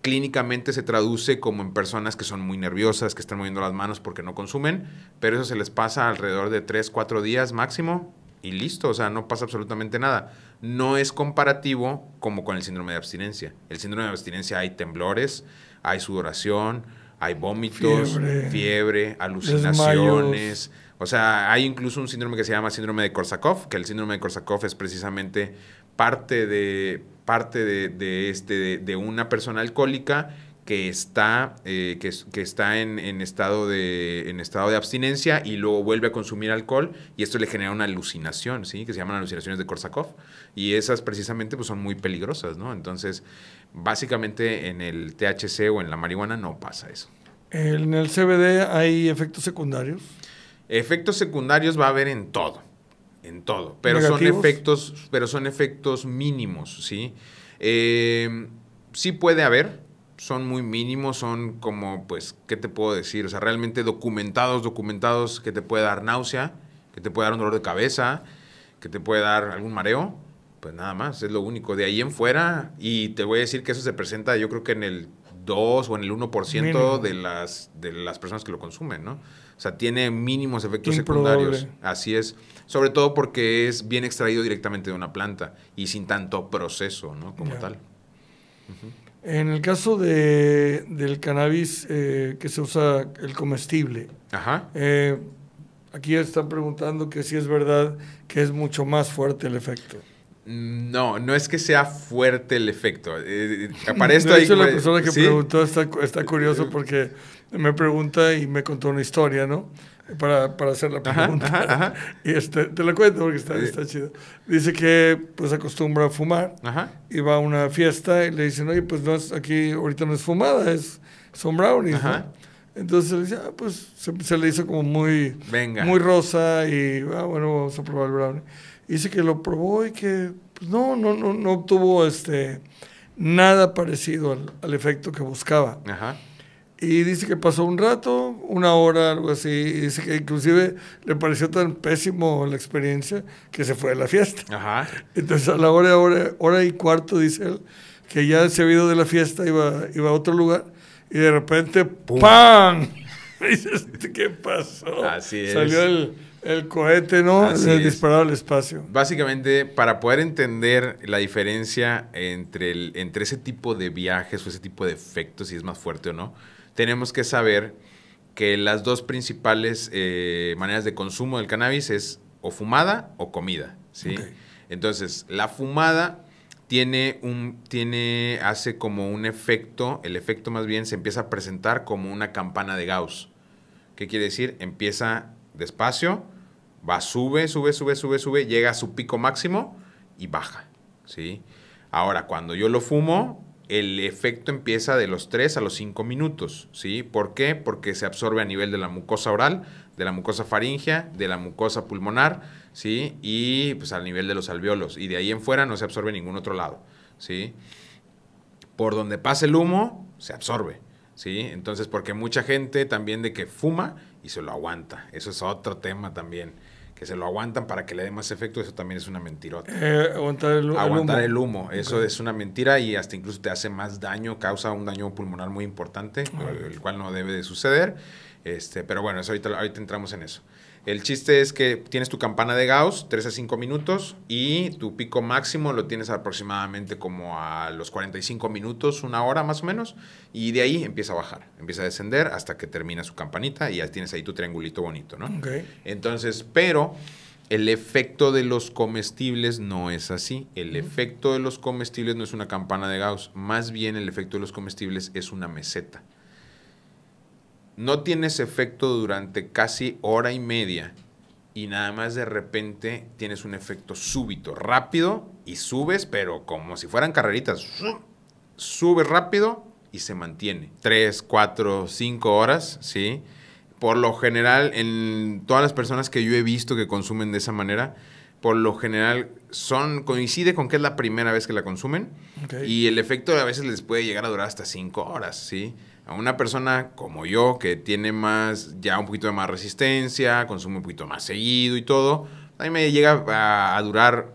clínicamente se traduce como en personas que son muy nerviosas, que están moviendo las manos porque no consumen, pero eso se les pasa alrededor de 3, 4 días máximo y listo, o sea, no pasa absolutamente nada. No es comparativo como con el síndrome de abstinencia. El síndrome de abstinencia hay temblores, hay sudoración, hay vómitos, fiebre, alucinaciones. O sea, hay incluso un síndrome que se llama síndrome de Korsakoff, que el síndrome de Korsakoff es precisamente parte de, parte de, este, de una persona alcohólica que está, eh, que, está en, estado de, en estado de abstinencia y luego vuelve a consumir alcohol y esto le genera una alucinación, ¿sí? Que se llaman alucinaciones de Korsakov Y esas precisamente pues, son muy peligrosas, ¿no? Entonces, básicamente en el THC o en la marihuana no pasa eso. ¿En el CBD hay efectos secundarios? Efectos secundarios va a haber en todo, en todo. Pero, son efectos, pero son efectos mínimos, ¿sí? Eh, sí puede haber, son muy mínimos, son como, pues, ¿qué te puedo decir? O sea, realmente documentados, documentados que te puede dar náusea, que te puede dar un dolor de cabeza, que te puede dar algún mareo, pues nada más, es lo único. De ahí en fuera, y te voy a decir que eso se presenta yo creo que en el 2 o en el 1% de las, de las personas que lo consumen, ¿no? O sea, tiene mínimos efectos secundarios. Así es. Sobre todo porque es bien extraído directamente de una planta y sin tanto proceso, ¿no? Como tal. En el caso de, del cannabis eh, que se usa el comestible, eh, aquí están preguntando que si es verdad que es mucho más fuerte el efecto. No, no es que sea fuerte el efecto. Eh, [LAUGHS] para esto la persona que preguntó está, está curioso porque me pregunta y me contó una historia, ¿no? Para, hacer la pregunta. [LAUGHS] Y este, te la cuento porque está, chido. Dice que pues acostumbra a fumar. Y va a una fiesta y le dicen, oye, pues aquí ahorita no es fumada, es, son brownies. Entonces le dice, ah, pues se, le hizo como muy, muy rosa y ah, bueno, vamos a probar el brownie. dice que lo probó y que pues, no, no, no, no obtuvo este, nada parecido al, al efecto que buscaba. Ajá. Y dice que pasó un rato, una hora, algo así. Y dice que inclusive le pareció tan pésimo la experiencia que se fue de la fiesta. Ajá. Entonces a la hora, hora, hora y cuarto, dice él, que ya se había ido de la fiesta, iba, iba a otro lugar. Y de repente, ¡pum! ¡pam! [LAUGHS] ¿qué pasó? Así es. Salió el, el cohete, ¿no? Se disparó al espacio. Básicamente, para poder entender la diferencia entre, el, entre ese tipo de viajes o ese tipo de efectos, si es más fuerte o no, tenemos que saber que las dos principales eh, maneras de consumo del cannabis es o fumada o comida, ¿sí? Entonces, la fumada tiene un tiene hace como un efecto, el efecto más bien se empieza a presentar como una campana de Gauss. ¿Qué quiere decir? Empieza despacio, va sube, sube, sube, sube, sube, llega a su pico máximo y baja, ¿sí? Ahora, cuando yo lo fumo, el efecto empieza de los 3 a los 5 minutos, ¿sí? ¿Por qué? Porque se absorbe a nivel de la mucosa oral, de la mucosa faringea, de la mucosa pulmonar, ¿sí? Y pues al nivel de los alveolos. Y de ahí en fuera no se absorbe en ningún otro lado, ¿sí? Por donde pasa el humo, se absorbe, ¿sí? Entonces, porque mucha gente también de que fuma y se lo aguanta. Eso es otro tema también que se lo aguantan para que le dé más efecto, eso también es una mentirota. Eh, aguantar el, aguantar el humo. Eso es una mentira y hasta incluso te hace más daño, causa un daño pulmonar muy importante, el, cual no debe de suceder. Este, pero bueno, eso ahorita entramos en eso. El chiste es que tienes tu campana de Gauss, 3 a 5 minutos, y tu pico máximo lo tienes aproximadamente como a los 45 minutos, una hora más o menos, y de ahí empieza a bajar, empieza a descender hasta que termina su campanita y ya tienes ahí tu triangulito bonito, ¿no? Entonces, pero el efecto de los comestibles no es así. El efecto de los comestibles no es una campana de Gauss. Más bien el efecto de los comestibles es una meseta no tienes efecto durante casi hora y media y nada más de repente tienes un efecto súbito, rápido y subes, pero como si fueran carreritas. Sube rápido y se mantiene. Tres, cuatro, cinco horas, ¿sí? Por lo general, en todas las personas que yo he visto que consumen de esa manera, por lo general son coincide con que es la primera vez que la consumen y el efecto a veces les puede llegar a durar hasta cinco horas, ¿sí? a una persona como yo, que tiene más, ya un poquito de más resistencia, consume un poquito más seguido y todo, a mí me llega a, durar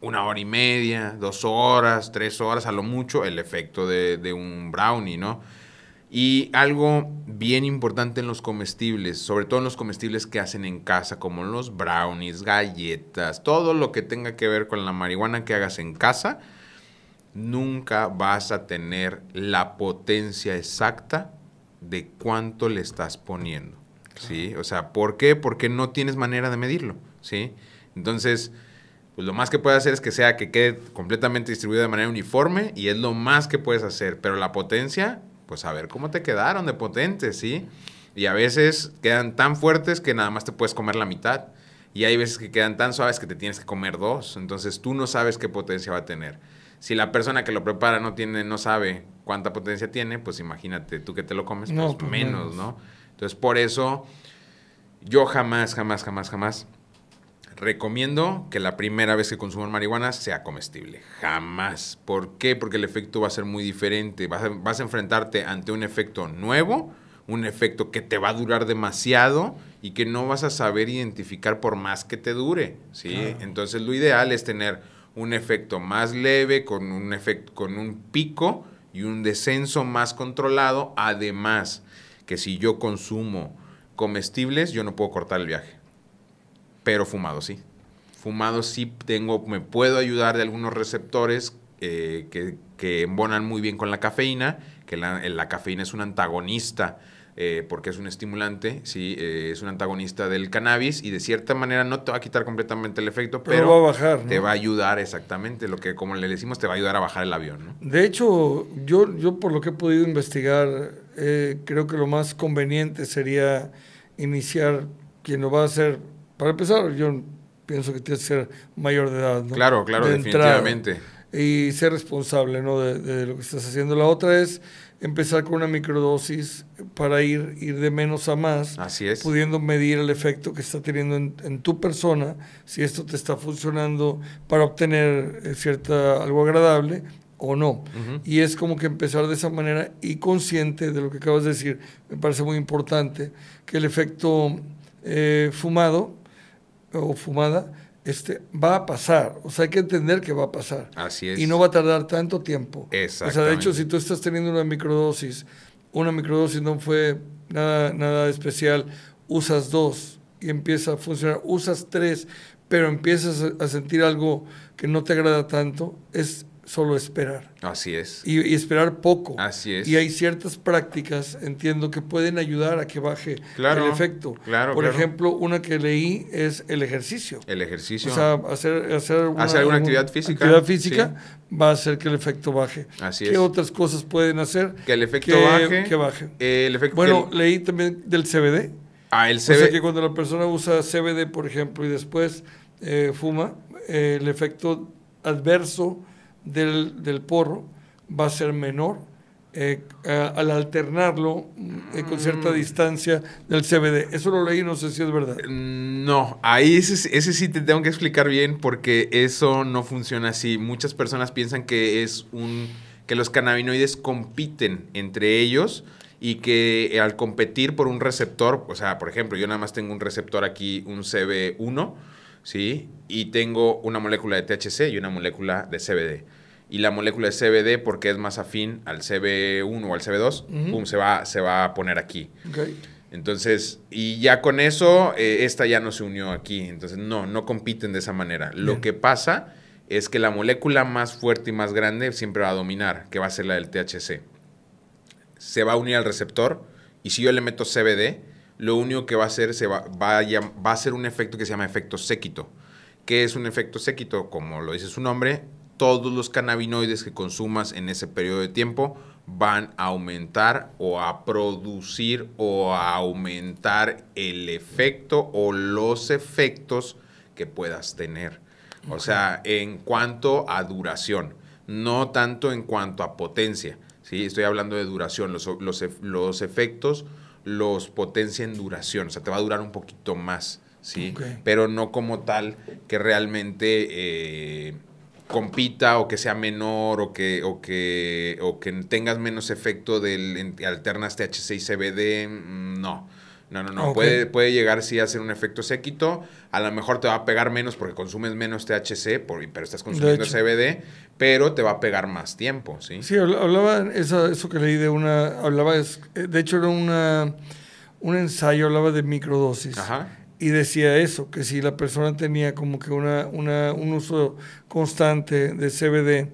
una hora y media, dos horas, tres horas, a lo mucho, el efecto de, de, un brownie, ¿no? Y algo bien importante en los comestibles, sobre todo en los comestibles que hacen en casa, como los brownies, galletas, todo lo que tenga que ver con la marihuana que hagas en casa, nunca vas a tener la potencia exacta de cuánto le estás poniendo. ¿Sí? O sea, ¿por qué? Porque no tienes manera de medirlo. ¿Sí? Entonces, pues lo más que puedes hacer es que sea que quede completamente distribuido de manera uniforme y es lo más que puedes hacer. Pero la potencia, pues a ver cómo te quedaron de potentes, ¿sí? Y a veces quedan tan fuertes que nada más te puedes comer la mitad. Y hay veces que quedan tan suaves que te tienes que comer dos. Entonces tú no sabes qué potencia va a tener si la persona que lo prepara no tiene, no sabe cuánta potencia tiene, pues imagínate tú que te lo comes, pues, pues menos, ¿no? Entonces, por eso yo jamás, jamás, jamás, jamás recomiendo que la primera vez que consuman marihuana sea comestible. Jamás. ¿Por qué? Porque el efecto va a ser muy diferente. Vas a, enfrentarte ante un efecto nuevo, un efecto que te va a durar demasiado y que no vas a saber identificar por más que te dure. ¿sí? Entonces lo ideal es tener un efecto más leve, con un, efecto, con un pico y un descenso más controlado. Además, que si yo consumo comestibles, yo no puedo cortar el viaje. Pero fumado sí. Fumado sí tengo, me puedo ayudar de algunos receptores eh, que, embonan muy bien con la cafeína, que la, la, cafeína es un antagonista eh, porque es un estimulante, sí, eh, es un antagonista del cannabis y de cierta manera no te va a quitar completamente el efecto, pero, te va a ayudar exactamente, lo que como le decimos, te va a ayudar a bajar el avión. ¿no? De hecho, yo, yo por lo que he podido investigar, eh, creo que lo más conveniente sería iniciar quien lo va a hacer, para empezar, yo pienso que tiene que ser mayor de edad. Claro, claro, definitivamente. y ser responsable ¿no? de, de lo que estás haciendo. La otra es empezar con una microdosis para ir, ir de menos a más, pudiendo medir el efecto que está teniendo en, tu persona, si esto te está funcionando para obtener eh, cierta, algo agradable o no. Y es como que empezar de esa manera y consciente de lo que acabas de decir, me parece muy importante, que el efecto eh, fumado o fumada, este, va a pasar. O sea, hay que entender que va a pasar. Así es. Y no va a tardar tanto tiempo. Exacto. O sea, de hecho, si tú estás teniendo una microdosis, una microdosis no fue nada, nada especial, usas dos y empieza a funcionar, usas tres, pero empiezas a sentir algo que no te agrada tanto, es solo esperar. Así es. Y, esperar poco. Así es. Y hay ciertas prácticas, entiendo, que pueden ayudar a que baje el efecto. Claro, Por ejemplo, una que leí es el ejercicio. El ejercicio. O sea, hacer, hacer, una, alguna actividad física. Actividad física va a hacer que el efecto baje. Así es. ¿Qué otras cosas pueden hacer? Que el efecto baje. Que baje. el efecto bueno, leí también del CBD. Ah, el CBD. O sea que cuando la persona usa CBD, por ejemplo, y después eh, fuma, el efecto adverso del, del porro va a ser menor eh, al alternarlo eh, con cierta mm. distancia del CBD. Eso lo leí, no sé si es verdad. No, ahí ese, sí te tengo que explicar bien porque eso no funciona así. Muchas personas piensan que es un que los cannabinoides compiten entre ellos y que al competir por un receptor, o sea, por ejemplo, yo nada más tengo un receptor aquí, un CB1, ¿sí? Y tengo una molécula de THC y una molécula de CBD y la molécula de CBD, porque es más afín al CB1 o al CB2, pum, se va, se va a poner aquí. Entonces, y ya con eso, eh, esta ya no se unió aquí. Entonces, no, no compiten de esa manera. Lo que pasa es que la molécula más fuerte y más grande siempre va a dominar, que va a ser la del THC. Se va a unir al receptor y si yo le meto CBD, lo único que va a hacer se va, va, a, va a ser un efecto que se llama efecto séquito. ¿Qué es un efecto séquito? Como lo dice su nombre, todos los cannabinoides que consumas en ese periodo de tiempo van a aumentar o a producir o a aumentar el efecto o los efectos que puedas tener. O sea, en cuanto a duración, no tanto en cuanto a potencia. ¿sí? Estoy hablando de duración. Los, los, efectos los potencia en duración. O sea, te va a durar un poquito más. ¿sí? Pero no como tal que realmente... Eh, compita o que sea menor o que, o que, o que tengas menos efecto del alternas THC y CBD, mm, no. No, no, no. Puede, llegar sí a ser un efecto séquito. A lo mejor te va a pegar menos porque consumes menos THC, pero estás consumiendo CBD, pero te va a pegar más tiempo, ¿sí? Sí, hablaba, eso eso que leí de una, hablaba, eh, de hecho era una, un ensayo, hablaba de microdosis. Ajá y decía eso, que si la persona tenía como que una, una un uso constante de CBD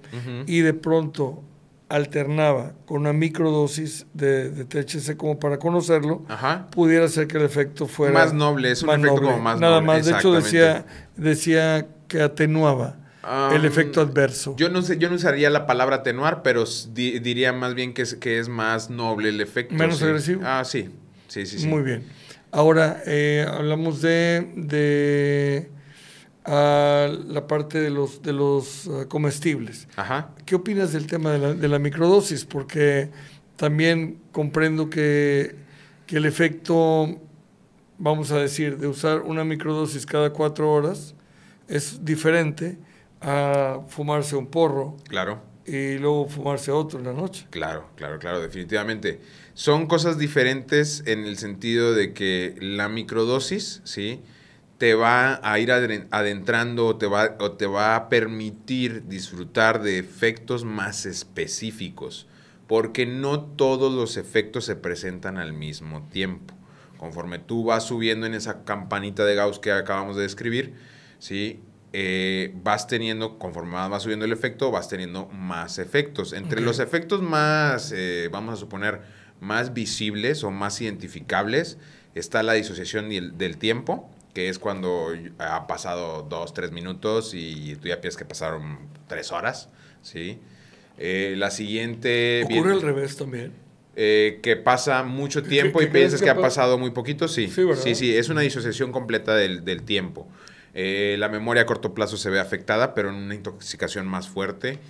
y de pronto alternaba con una microdosis de, de THC como para conocerlo, pudiera ser que el efecto fuera... Más noble, es un efecto como más Nada más, de hecho decía, decía que atenuaba. el efecto adverso. Yo no, sé, yo no usaría la palabra atenuar, pero diría más bien que es, que es más noble el efecto. Menos agresivo. Ah, sí. Sí, sí, sí. Muy bien. Ahora, eh, hablamos de, de ah, la parte de los, de los ah, comestibles. Ajá. ¿Qué opinas del tema de la, microdosis? Porque también comprendo que, que, el efecto, vamos a decir, de usar una microdosis cada cuatro horas es diferente a fumarse un porro. Y luego fumarse otro en la noche. Claro, claro, claro, definitivamente. Son cosas diferentes en el sentido de que la microdosis, ¿sí? Te va a ir adentrando o te va, te va a permitir disfrutar de efectos más específicos, porque no todos los efectos se presentan al mismo tiempo. Conforme tú vas subiendo en esa campanita de Gauss que acabamos de describir, ¿sí? Eh, vas teniendo, conforme vas subiendo el efecto, vas teniendo más efectos. Entre los efectos más, eh, vamos a suponer, más visibles o más identificables está la disociación del tiempo, que es cuando ha pasado dos, tres minutos y tú ya piensas que pasaron tres horas, ¿sí? Eh, la siguiente... Ocurre al revés también. Eh, que pasa mucho tiempo y piensas que, ha pasado muy poquito, sí. Sí, sí, es una disociación completa del, del tiempo. Eh, la memoria a corto plazo se ve afectada, pero en una intoxicación más fuerte.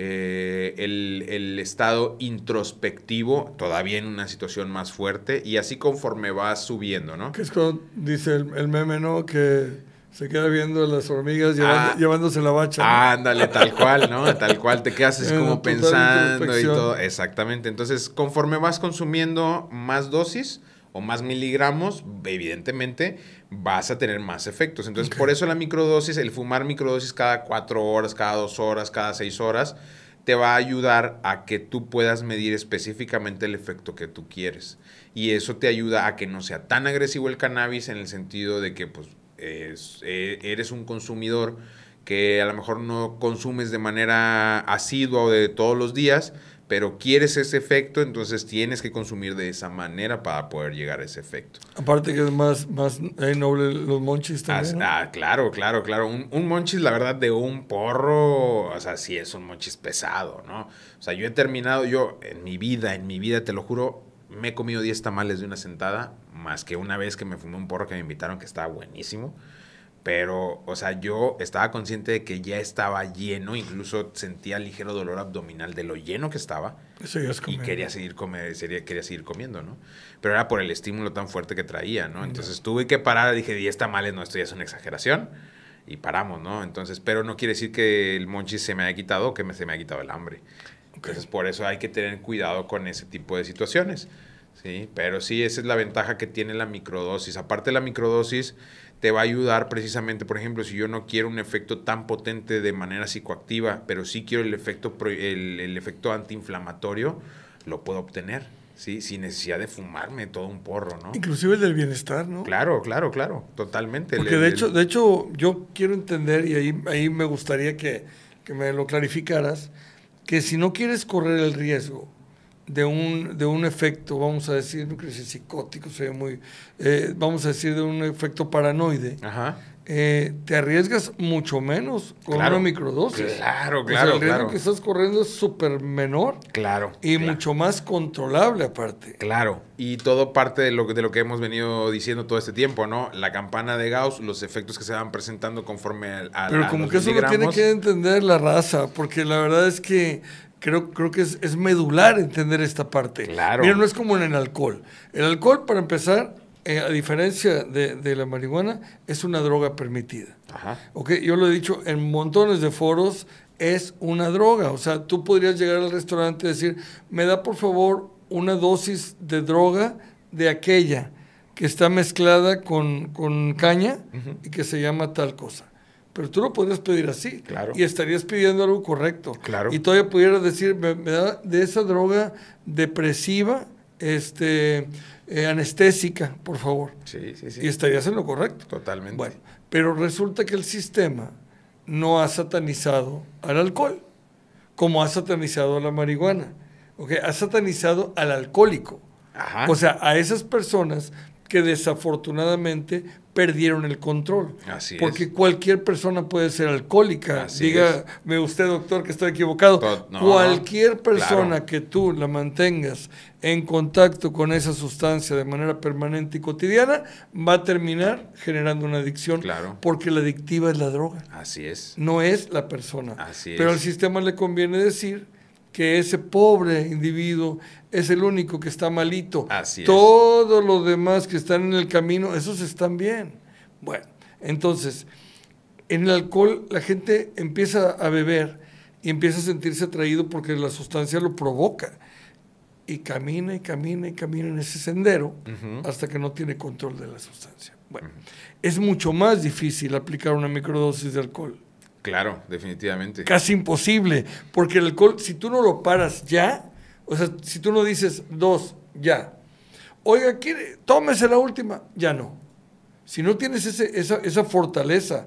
Eh, el, estado introspectivo, todavía en una situación más fuerte, y así conforme vas subiendo, ¿no? Que es cuando dice el, meme, ¿no? Que se queda viendo las hormigas ah. llevándose la bacha. Ándale, tal cual, ¿no? Tal cual, te quedas [LAUGHS] como pensando y todo. Exactamente. Entonces, conforme vas consumiendo más dosis, o más miligramos, evidentemente vas a tener más efectos. Entonces, por eso la microdosis, el fumar microdosis cada cuatro horas, cada dos horas, cada seis horas, te va a ayudar a que tú puedas medir específicamente el efecto que tú quieres. Y eso te ayuda a que no sea tan agresivo el cannabis en el sentido de que pues, e, eres un consumidor que a lo mejor no consumes de manera asidua o de todos los días, pero quieres ese efecto, entonces tienes que consumir de esa manera para poder llegar a ese efecto. Aparte que es más, más eh, noble los monchis también. Ah, claro, claro, claro. Un, un, monchis, la verdad, de un porro, o sea, sí es un monchis pesado, ¿no? O sea, yo he terminado, yo en mi vida, en mi vida, te lo juro, me he comido 10 tamales de una sentada, más que una vez que me fumé un porro que me invitaron que estaba buenísimo pero, o sea, yo estaba consciente de que ya estaba lleno, incluso sentía ligero dolor abdominal de lo lleno que estaba. Y quería seguir, comer, quería seguir comiendo, ¿no? Pero era por el estímulo tan fuerte que traía, ¿no? Entonces tuve que parar, dije, y está mal, no, esto ya es una exageración. Y paramos, ¿no? Entonces, pero no quiere decir que el monchi se me haya quitado o que se me haya quitado el hambre. Entonces, por eso hay que tener cuidado con ese tipo de situaciones, ¿sí? Pero sí, esa es la ventaja que tiene la microdosis. Aparte de la microdosis te va a ayudar precisamente, por ejemplo, si yo no quiero un efecto tan potente de manera psicoactiva, pero sí quiero el efecto, el, el efecto antiinflamatorio, lo puedo obtener. ¿sí? Sin necesidad de fumarme todo un porro, ¿no? Inclusive el del bienestar, ¿no? Claro, claro, claro, totalmente. Porque de, hecho, de hecho, yo quiero entender, y ahí, ahí me gustaría que, que, me lo clarificaras, que si no quieres correr el riesgo de un, de un efecto, vamos a decir, un crisis psicótico, soy muy, eh, vamos a decir, de un efecto paranoide, eh, te arriesgas mucho menos con claro, una microdosis. Claro, claro. el riesgo que estás corriendo es súper menor. Claro. Y mucho más controlable aparte. Claro. Y todo parte de lo, de lo que hemos venido diciendo todo este tiempo, ¿no? La campana de Gauss, los efectos que se van presentando conforme al. Pero como que eso lo tiene que entender la raza, porque la verdad es que creo, creo que es, es, medular entender esta parte. Claro. Mira, no es como en el alcohol. El alcohol, para empezar, eh, a diferencia de, la marihuana, es una droga permitida. Ajá. Okay, yo lo he dicho en montones de foros, es una droga. O sea, tú podrías llegar al restaurante y decir, me da por favor una dosis de droga de aquella que está mezclada con, caña y que se llama tal cosa. Pero tú lo podrías pedir así. Claro. Y estarías pidiendo algo correcto. Claro. Y todavía pudieras decir, me, da de esa droga depresiva, este, eh, anestésica, por favor. Sí, sí, sí. Y estarías en lo correcto. Totalmente. pero resulta que el sistema no ha satanizado al alcohol, como ha satanizado a la marihuana. que Ha satanizado al alcohólico. O sea, a esas personas que desafortunadamente perdieron el control. Así porque cualquier persona puede ser alcohólica. Así Dígame usted, doctor, que está equivocado. cualquier persona que tú la mantengas en contacto con esa sustancia de manera permanente y cotidiana va a terminar generando una adicción. Claro. Porque la adictiva es la droga. Así es. No es la persona. Así Pero al sistema le conviene decir que ese pobre individuo es el único que está malito. Todos los demás que están en el camino, esos están bien. Bueno, entonces, en el alcohol la gente empieza a beber y empieza a sentirse atraído porque la sustancia lo provoca. Y camina y camina y camina en ese sendero hasta que no tiene control de la sustancia. Bueno, es mucho más difícil aplicar una microdosis de alcohol Claro, definitivamente. Casi imposible, porque el alcohol, si tú no lo paras ya, o sea, si tú no dices dos, ya. Oiga, ¿quiere? tómese la última, ya no. Si no tienes esa, fortaleza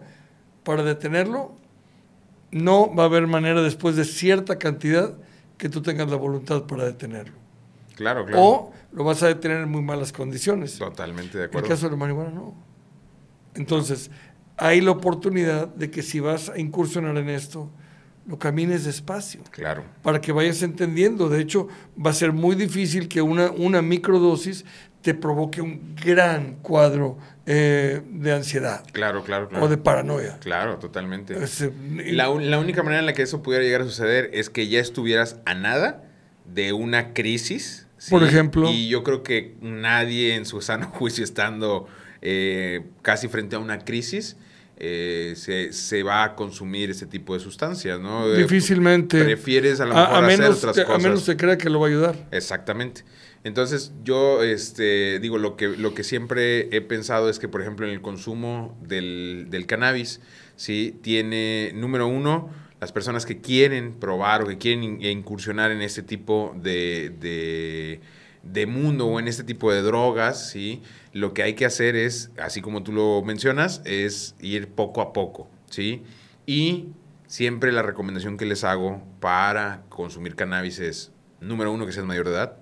para detenerlo, no va a haber manera después de cierta cantidad que tú tengas la voluntad para detenerlo. Claro, claro. O lo vas a detener en muy malas condiciones. Totalmente de acuerdo. En el caso de la marihuana, no. Entonces, hay la oportunidad de que si vas a incursionar en esto, lo camines despacio. Claro. Para que vayas entendiendo. De hecho, va a ser muy difícil que una, una microdosis te provoque un gran cuadro eh, de ansiedad. Claro, claro, claro. O de paranoia. Claro, totalmente. Eh, la, única manera en la que eso pudiera llegar a suceder es que ya estuvieras a nada de una crisis. Por ejemplo. Y yo creo que nadie en su sano [LAUGHS] juicio estando eh, casi frente a una crisis eh, se, va a consumir ese tipo de sustancias, ¿no? Eh, Difícilmente. Prefieres a lo mejor hacer otras cosas. A menos se crea que lo va a ayudar. Exactamente. Entonces, yo este, digo, lo que, lo que siempre he pensado es que, por ejemplo, en el consumo del, del cannabis, ¿sí? Tiene, número uno, las personas que quieren probar o que quieren incursionar en este tipo de, de, de mundo o en este tipo de drogas, ¿sí? lo que hay que hacer es, así como tú lo mencionas, es ir poco a poco, ¿sí? Y siempre la recomendación que les hago para consumir cannabis es, número uno, que seas mayor de edad.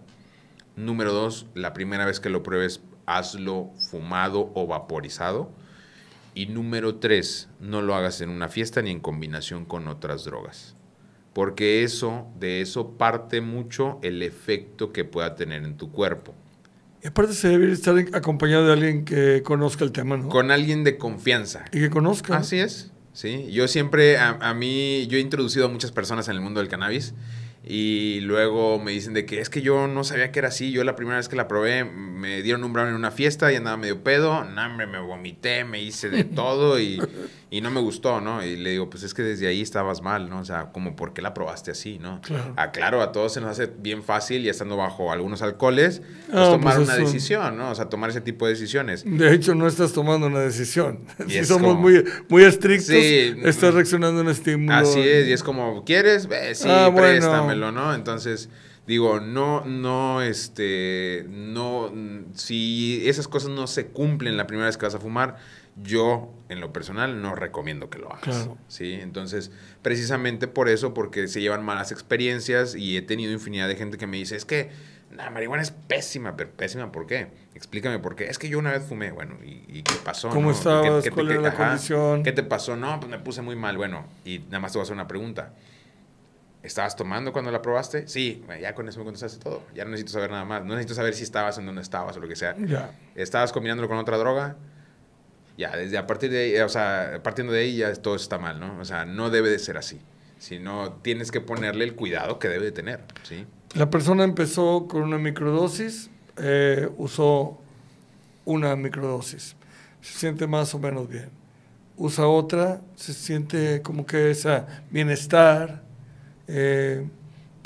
Número dos, la primera vez que lo pruebes, hazlo fumado o vaporizado. Y número tres, no lo hagas en una fiesta ni en combinación con otras drogas. Porque eso, de eso parte mucho el efecto que pueda tener en tu cuerpo. Y aparte se debe estar acompañado de alguien que conozca el tema, ¿no? Con alguien de confianza. Y que conozca. Así es. Sí, yo siempre, a, mí, yo he introducido a muchas personas en el mundo del cannabis y luego me dicen de que es que yo no sabía que era así, yo la primera vez que la probé me dieron un brown en una fiesta y andaba medio pedo, no, hombre, me vomité, me hice de [LAUGHS] todo y, y no me gustó, ¿no? Y le digo, pues es que desde ahí estabas mal, ¿no? O sea, como, ¿por qué la probaste así, no? Claro. Aclaro, ah, a todos se nos hace bien fácil, ya estando bajo algunos alcoholes, pues ah, tomar pues una decisión, ¿no? O sea, tomar ese tipo de decisiones. De hecho, no estás tomando una decisión. si [LAUGHS] somos muy, muy estrictos, estás mm. reaccionando a un estímulo. Así es, y es como, ¿quieres? sí, ah, préstamelo, ¿no? Entonces digo, no, no, este, no, mm, si esas cosas no se cumplen la primera vez que vas a fumar, yo en lo personal no recomiendo que lo hagas. ¿sí? Entonces, precisamente por eso, porque se llevan malas experiencias y he tenido infinidad de gente que me dice, es que la marihuana es pésima, pero pésima, ¿por qué? Explícame por qué. Es que yo una vez fumé, bueno, ¿y, qué pasó? ¿Cómo estaba? estabas? ¿Qué, qué, te pasó? No, pues me puse muy mal, bueno, y nada más te voy a hacer una pregunta. ¿Estabas tomando cuando la probaste? Sí, ya con eso me contestaste todo. Ya no necesito saber nada más. No necesito saber si estabas en dónde estabas o lo que sea. Ya. ¿Estabas combinándolo con otra droga? ya, desde a partir de ahí, o sea, partiendo de ahí ya todo está mal, ¿no? O sea, no debe de ser así, sino tienes que ponerle el cuidado que debe de tener, ¿sí? La persona empezó con una microdosis, eh, usó una microdosis, se siente más o menos bien. Usa otra, se siente como que esa bienestar, eh,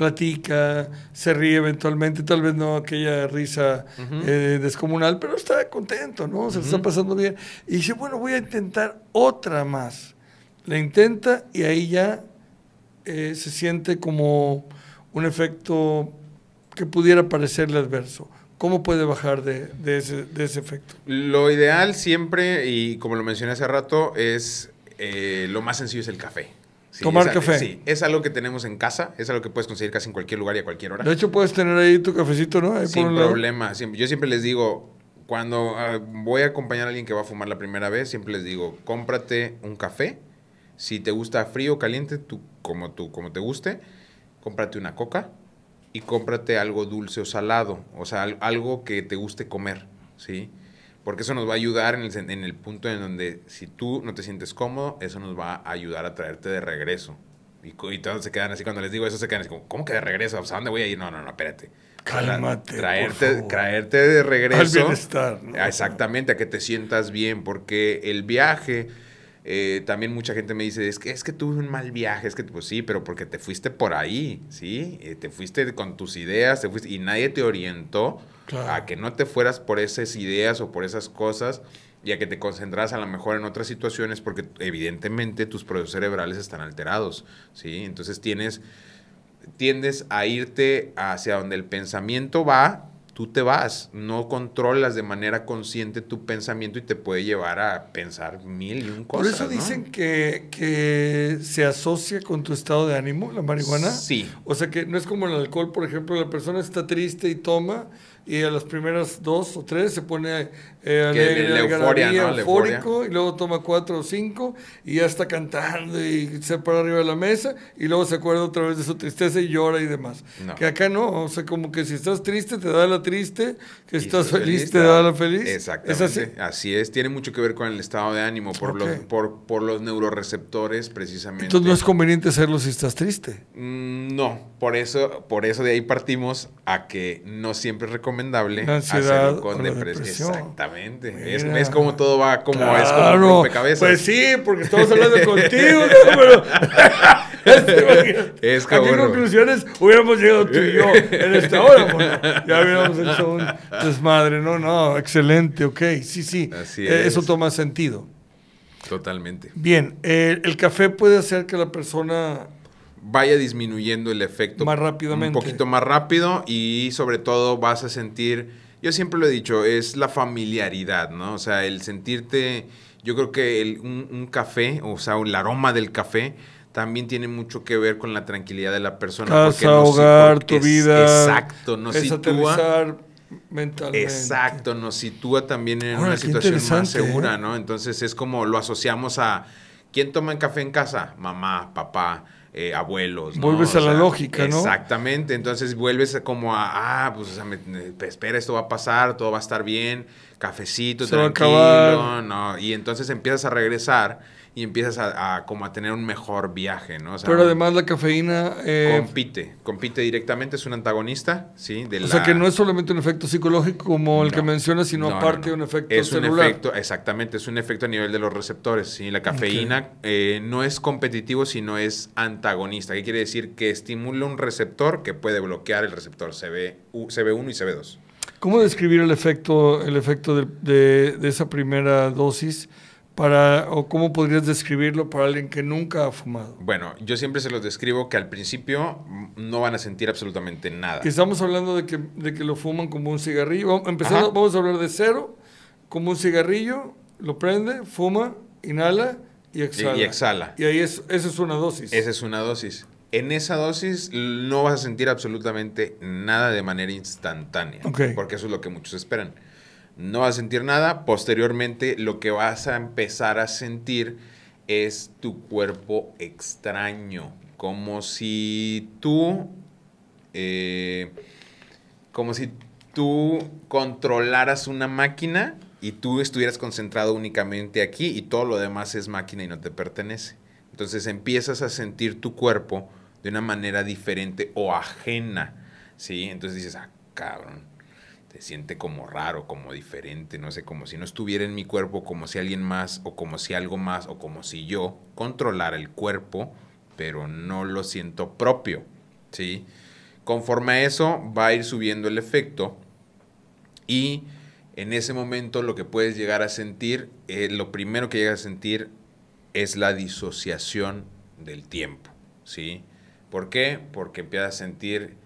platica, se ríe eventualmente, tal vez no aquella risa eh, descomunal, pero está contento, ¿no? Se lo está pasando bien. Y dice, bueno, voy a intentar otra más. La intenta y ahí ya eh, se siente como un efecto que pudiera parecerle adverso. ¿Cómo puede bajar de, ese, efecto? Lo ideal siempre, y como lo mencioné hace rato, es eh, lo más sencillo es el café. Tomar café. Sí, es algo que tenemos en casa, es algo que puedes conseguir casi en cualquier lugar y a cualquier hora. De hecho, puedes tener ahí tu cafecito, ¿no? Sin problema. yo siempre les digo, cuando ah, voy a acompañar a alguien que va a fumar la primera vez, siempre les digo, cómprate un café. Si te gusta frío o caliente, tú, como, tú, como te guste, cómprate una coca y cómprate algo dulce o salado, o sea, algo que te guste comer, ¿sí? sí porque eso nos va a ayudar en el, en el, punto en donde si tú no te sientes cómodo, eso nos va a ayudar a traerte de regreso. Y, todos se quedan así, cuando les digo eso, se quedan así como, ¿cómo que de regreso? ¿a dónde voy a ir? No, no, no, espérate. Cálmate. Traerte, traerte de regreso. Al bienestar. Ah, exactamente, a que te sientas bien, porque el viaje... Eh, también mucha gente me dice, es que, es que tuve un mal viaje, es que pues sí, pero porque te fuiste por ahí, ¿sí? Eh, te fuiste con tus ideas, te fuiste y nadie te orientó a que no te fueras por esas ideas o por esas cosas y a que te concentras a lo mejor en otras situaciones porque evidentemente tus procesos cerebrales están alterados, ¿sí? Entonces tienes, tiendes a irte hacia donde el pensamiento va tú te vas, no controlas de manera consciente tu pensamiento y te puede llevar a pensar mil y un cosas. Por eso dicen que, que, se asocia con tu estado de ánimo, la marihuana. Sí. O sea que no es como el alcohol, por ejemplo, la persona está triste y toma y a las primeras dos o tres se pone eh, alegre, euforia, eufórico, y luego toma cuatro o cinco y ya está cantando y se para arriba de la mesa y luego se acuerda otra vez de su tristeza y llora y demás. Que acá no, o sea, como que si estás triste te da la triste, que estás feliz, te da la feliz. Exactamente. ¿Es así? así? es, tiene mucho que ver con el estado de ánimo, por, los, por, por los neuroreceptores precisamente. Entonces no es conveniente hacerlo si estás triste. Mm, no, por eso, por eso de ahí partimos a que no siempre es recomendable hacerlo con, depresión. Exactamente. Es, como todo va, como es como un cabeza. Pues sí, porque estamos hablando [LAUGHS] contigo, pero... Este, es ¿A qué conclusiones hubiéramos llegado tú y yo en esta hora? Bueno, ya hubiéramos hecho un desmadre. No, no, excelente, ok. Sí, sí. Así eh, Eso toma sentido. Totalmente. Bien, eh, el café puede hacer que la persona vaya disminuyendo el efecto más rápidamente. Un poquito más rápido y sobre todo vas a sentir, yo siempre lo he dicho, es la familiaridad, ¿no? O sea, el sentirte, yo creo que un, café, o sea, el aroma del café también tiene mucho que ver con la tranquilidad de la persona. porque no, hogar, tu vida. Exacto, nos sitúa. Mentalmente. Exacto, nos sitúa también en una situación más ¿eh? segura, ¿no? Entonces es como lo asociamos a. ¿Quién toma café en casa? Mamá, papá, eh, abuelos. Vuelves a la lógica, ¿no? Exactamente. Entonces vuelves como a, ah, pues, pues espera, esto va a pasar, todo va a estar bien, cafecito, tranquilo, ¿no? Y entonces empiezas a regresar y empiezas a, como a tener un mejor viaje, ¿no? Pero además la cafeína... Eh, compite, compite directamente, es un antagonista, ¿sí? o sea que no es solamente un efecto psicológico como el que mencionas, sino aparte un efecto es un efecto, exactamente, es un efecto a nivel de los receptores, ¿sí? La cafeína eh, no es competitivo, sino es antagonista. ¿Qué quiere decir? Que estimula un receptor que puede bloquear el receptor CB, CB1 y CB2. ¿Cómo describir el efecto, el efecto de esa primera dosis? para, o cómo podrías describirlo para alguien que nunca ha fumado? Bueno, yo siempre se los describo que al principio mm, no van a sentir absolutamente nada. Estamos hablando de que, lo fuman como un cigarrillo. Empezando, vamos a hablar de cero, como un cigarrillo, lo prende, fuma, inhala y exhala. Y, exhala. Y ahí es, esa es una dosis. Esa es una dosis. En esa dosis no vas a sentir absolutamente nada de manera instantánea. Porque eso es lo que muchos esperan no vas a sentir nada. Posteriormente, lo que vas a empezar a sentir es tu cuerpo extraño, como si tú, eh, como si tú controlaras una máquina y tú estuvieras concentrado únicamente aquí y todo lo demás es máquina y no te pertenece. Entonces empiezas a sentir tu cuerpo de una manera diferente o ajena, ¿sí? Entonces dices, ah, cabrón se siente como raro, como diferente, no sé, como si no estuviera en mi cuerpo, como si alguien más, o como si algo más, o como si yo controlara el cuerpo, pero no lo siento propio, ¿sí? Conforme a eso va a ir subiendo el efecto y en ese momento lo que puedes llegar a sentir, eh, lo primero que llegas a sentir es la disociación del tiempo, ¿sí? ¿Por qué? Porque empiezas a sentir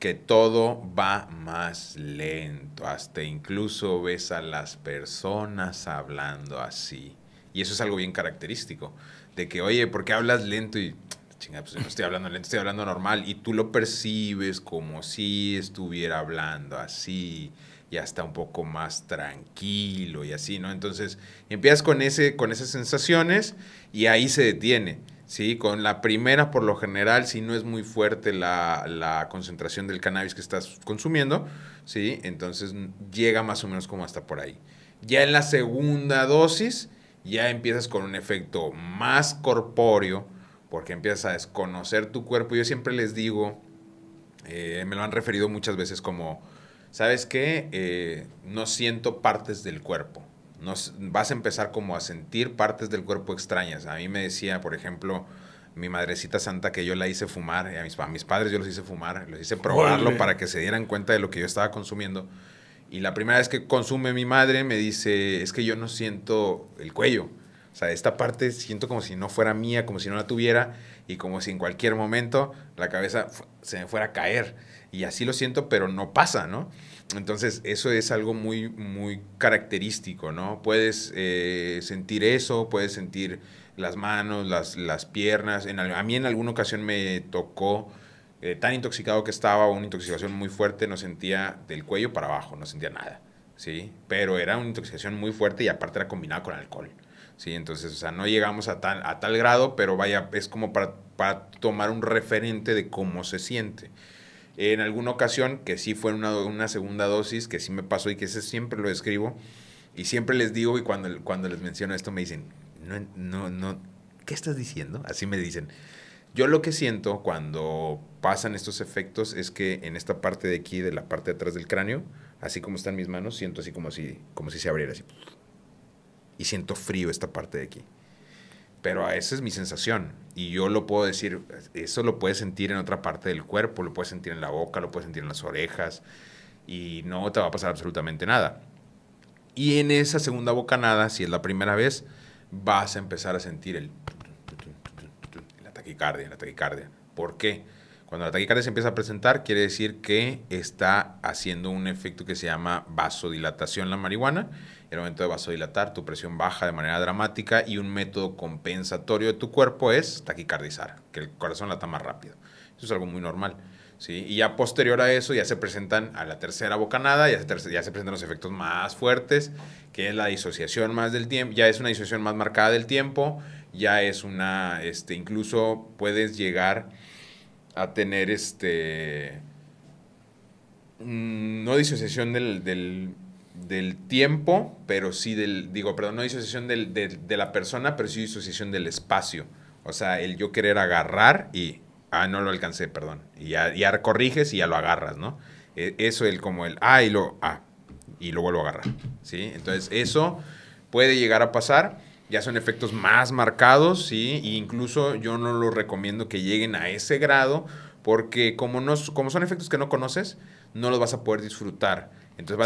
que todo va más lento, hasta incluso ves a las personas hablando así. Y eso es algo bien característico, de que, oye, ¿por qué hablas lento? Y, chinga, pues no estoy hablando lento, estoy hablando normal. Y tú lo percibes como si estuviera hablando así y hasta un poco más tranquilo y así, ¿no? Entonces empiezas con, ese, con esas sensaciones y ahí se detiene. ¿sí? Con la primera, por lo general, si no es muy fuerte la, concentración del cannabis que estás consumiendo, ¿sí? Entonces llega más o menos como hasta por ahí. Ya en la segunda dosis, ya empiezas con un efecto más corpóreo, porque empiezas a desconocer tu cuerpo. Yo siempre les digo, eh, me lo han referido muchas veces como, ¿sabes qué? Eh, no siento partes del cuerpo vas a empezar como a sentir partes del cuerpo extrañas. A mí me decía, por ejemplo, mi madrecita santa que yo la hice fumar, a mis, padres yo los hice fumar, los hice probarlo para que se dieran cuenta de lo que yo estaba consumiendo. Y la primera vez que consume mi madre me dice, es que yo no siento el cuello. O sea, esta parte siento como si no fuera mía, como si no la tuviera y como si en cualquier momento la cabeza se me fuera a caer. Y así lo siento, pero no pasa, ¿no? Entonces, eso es algo muy, muy característico, ¿no? Puedes eh, sentir eso, puedes sentir las manos, las, piernas. En, a mí en alguna ocasión me tocó, eh, tan intoxicado que estaba, una intoxicación muy fuerte, no sentía del cuello para abajo, no sentía nada, ¿sí? Pero era una intoxicación muy fuerte y aparte era combinada con alcohol, ¿sí? Entonces, o sea, no llegamos a, a tal grado, pero vaya, es como para tomar un referente de cómo se siente en alguna ocasión, que sí fue una, una segunda dosis, que sí me pasó y que ese siempre lo escribo. Y siempre les digo, y cuando, cuando les menciono esto me dicen, no, no, no, ¿qué estás diciendo? Así me dicen. Yo lo que siento cuando pasan estos efectos es que en esta parte de aquí, de la parte de atrás del cráneo, así como están mis manos, siento así como si, como si se abriera así. Y siento frío esta parte de aquí pero esa es mi sensación. Y yo lo puedo decir, eso lo puedes sentir en otra parte del cuerpo, lo puedes sentir en la boca, lo puedes sentir en las orejas, y no te va a pasar absolutamente nada. Y en esa segunda bocanada, si es la primera vez, vas a empezar a sentir el, la taquicardia, la taquicardia. ¿Por qué? Cuando la taquicardia se empieza a presentar, quiere decir que está haciendo un efecto que se llama vasodilatación la marihuana el momento de vasodilatar, tu presión baja de manera dramática y un método compensatorio de tu cuerpo es taquicardizar, que el corazón lata más rápido. Eso es algo muy normal. ¿sí? Y ya posterior a eso ya se presentan a la tercera bocanada, ya se, ya se presentan los efectos más fuertes, que es la disociación más del tiempo, ya es una disociación más marcada del tiempo, ya es una, este, incluso puedes llegar a tener este, mm, no disociación del del tiempo, pero sí del, digo, perdón, no disociación del, de, de, la persona, pero sí disociación del espacio. O sea, el yo querer agarrar y, ah, no lo alcancé, perdón. Y ya, corriges y ya lo agarras, ¿no? E, eso el como el, ah, y lo, ah, y lo vuelvo a agarrar, ¿sí? Entonces, eso puede llegar a pasar. Ya son efectos más marcados, ¿sí? E incluso yo no lo recomiendo que lleguen a ese grado, porque como, no, como son efectos que no conoces, no los vas a poder disfrutar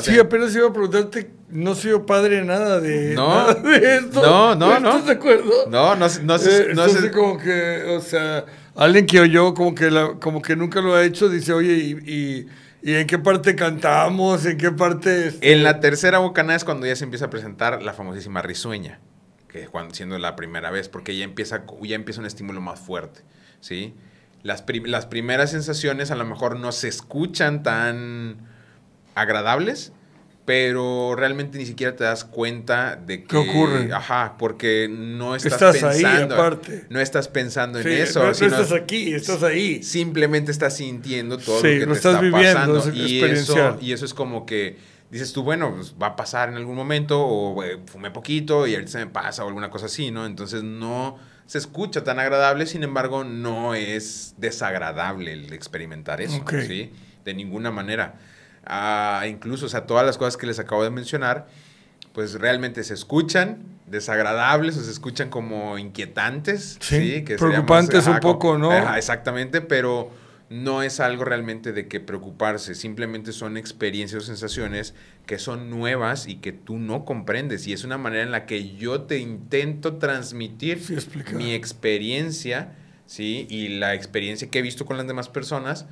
Sí, apenas iba a preguntarte, no soy yo padre de nada de, esto. No, no, no. ¿Estás de acuerdo? No, no, no, eh, no, como que, o sea, alguien que oyó como que, como que nunca lo ha hecho, dice, oye, y, en qué parte cantamos? ¿En qué parte? Este? En la tercera bocanada es cuando ya se empieza a presentar la famosísima risueña, que cuando, siendo la primera vez, porque ya empieza, ya empieza un estímulo más fuerte, ¿sí? Las, las primeras sensaciones a lo mejor no se escuchan tan agradables, pero realmente ni siquiera te das cuenta de que, qué ocurre. Ajá, porque no estás, estás pensando. Ahí, aparte. No estás pensando en eso. estás aquí, estás ahí. Simplemente estás sintiendo todo lo que te está pasando. y eso, y eso es como que dices tú, bueno, pues, va a pasar en algún momento, o eh, fumé poquito y ahorita se me pasa, o alguna cosa así, ¿no? Entonces no se escucha tan agradable, sin embargo, no es desagradable el experimentar eso, ¿sí? De ninguna manera incluso o sea, todas las cosas que les acabo de mencionar, pues realmente se escuchan desagradables o se escuchan como inquietantes, sí, Que preocupantes un poco, ¿no? exactamente, pero no es algo realmente de que preocuparse, simplemente son experiencias o sensaciones que son nuevas y que tú no comprendes y es una manera en la que yo te intento transmitir mi experiencia, ¿sí? Y la experiencia que he visto con las demás personas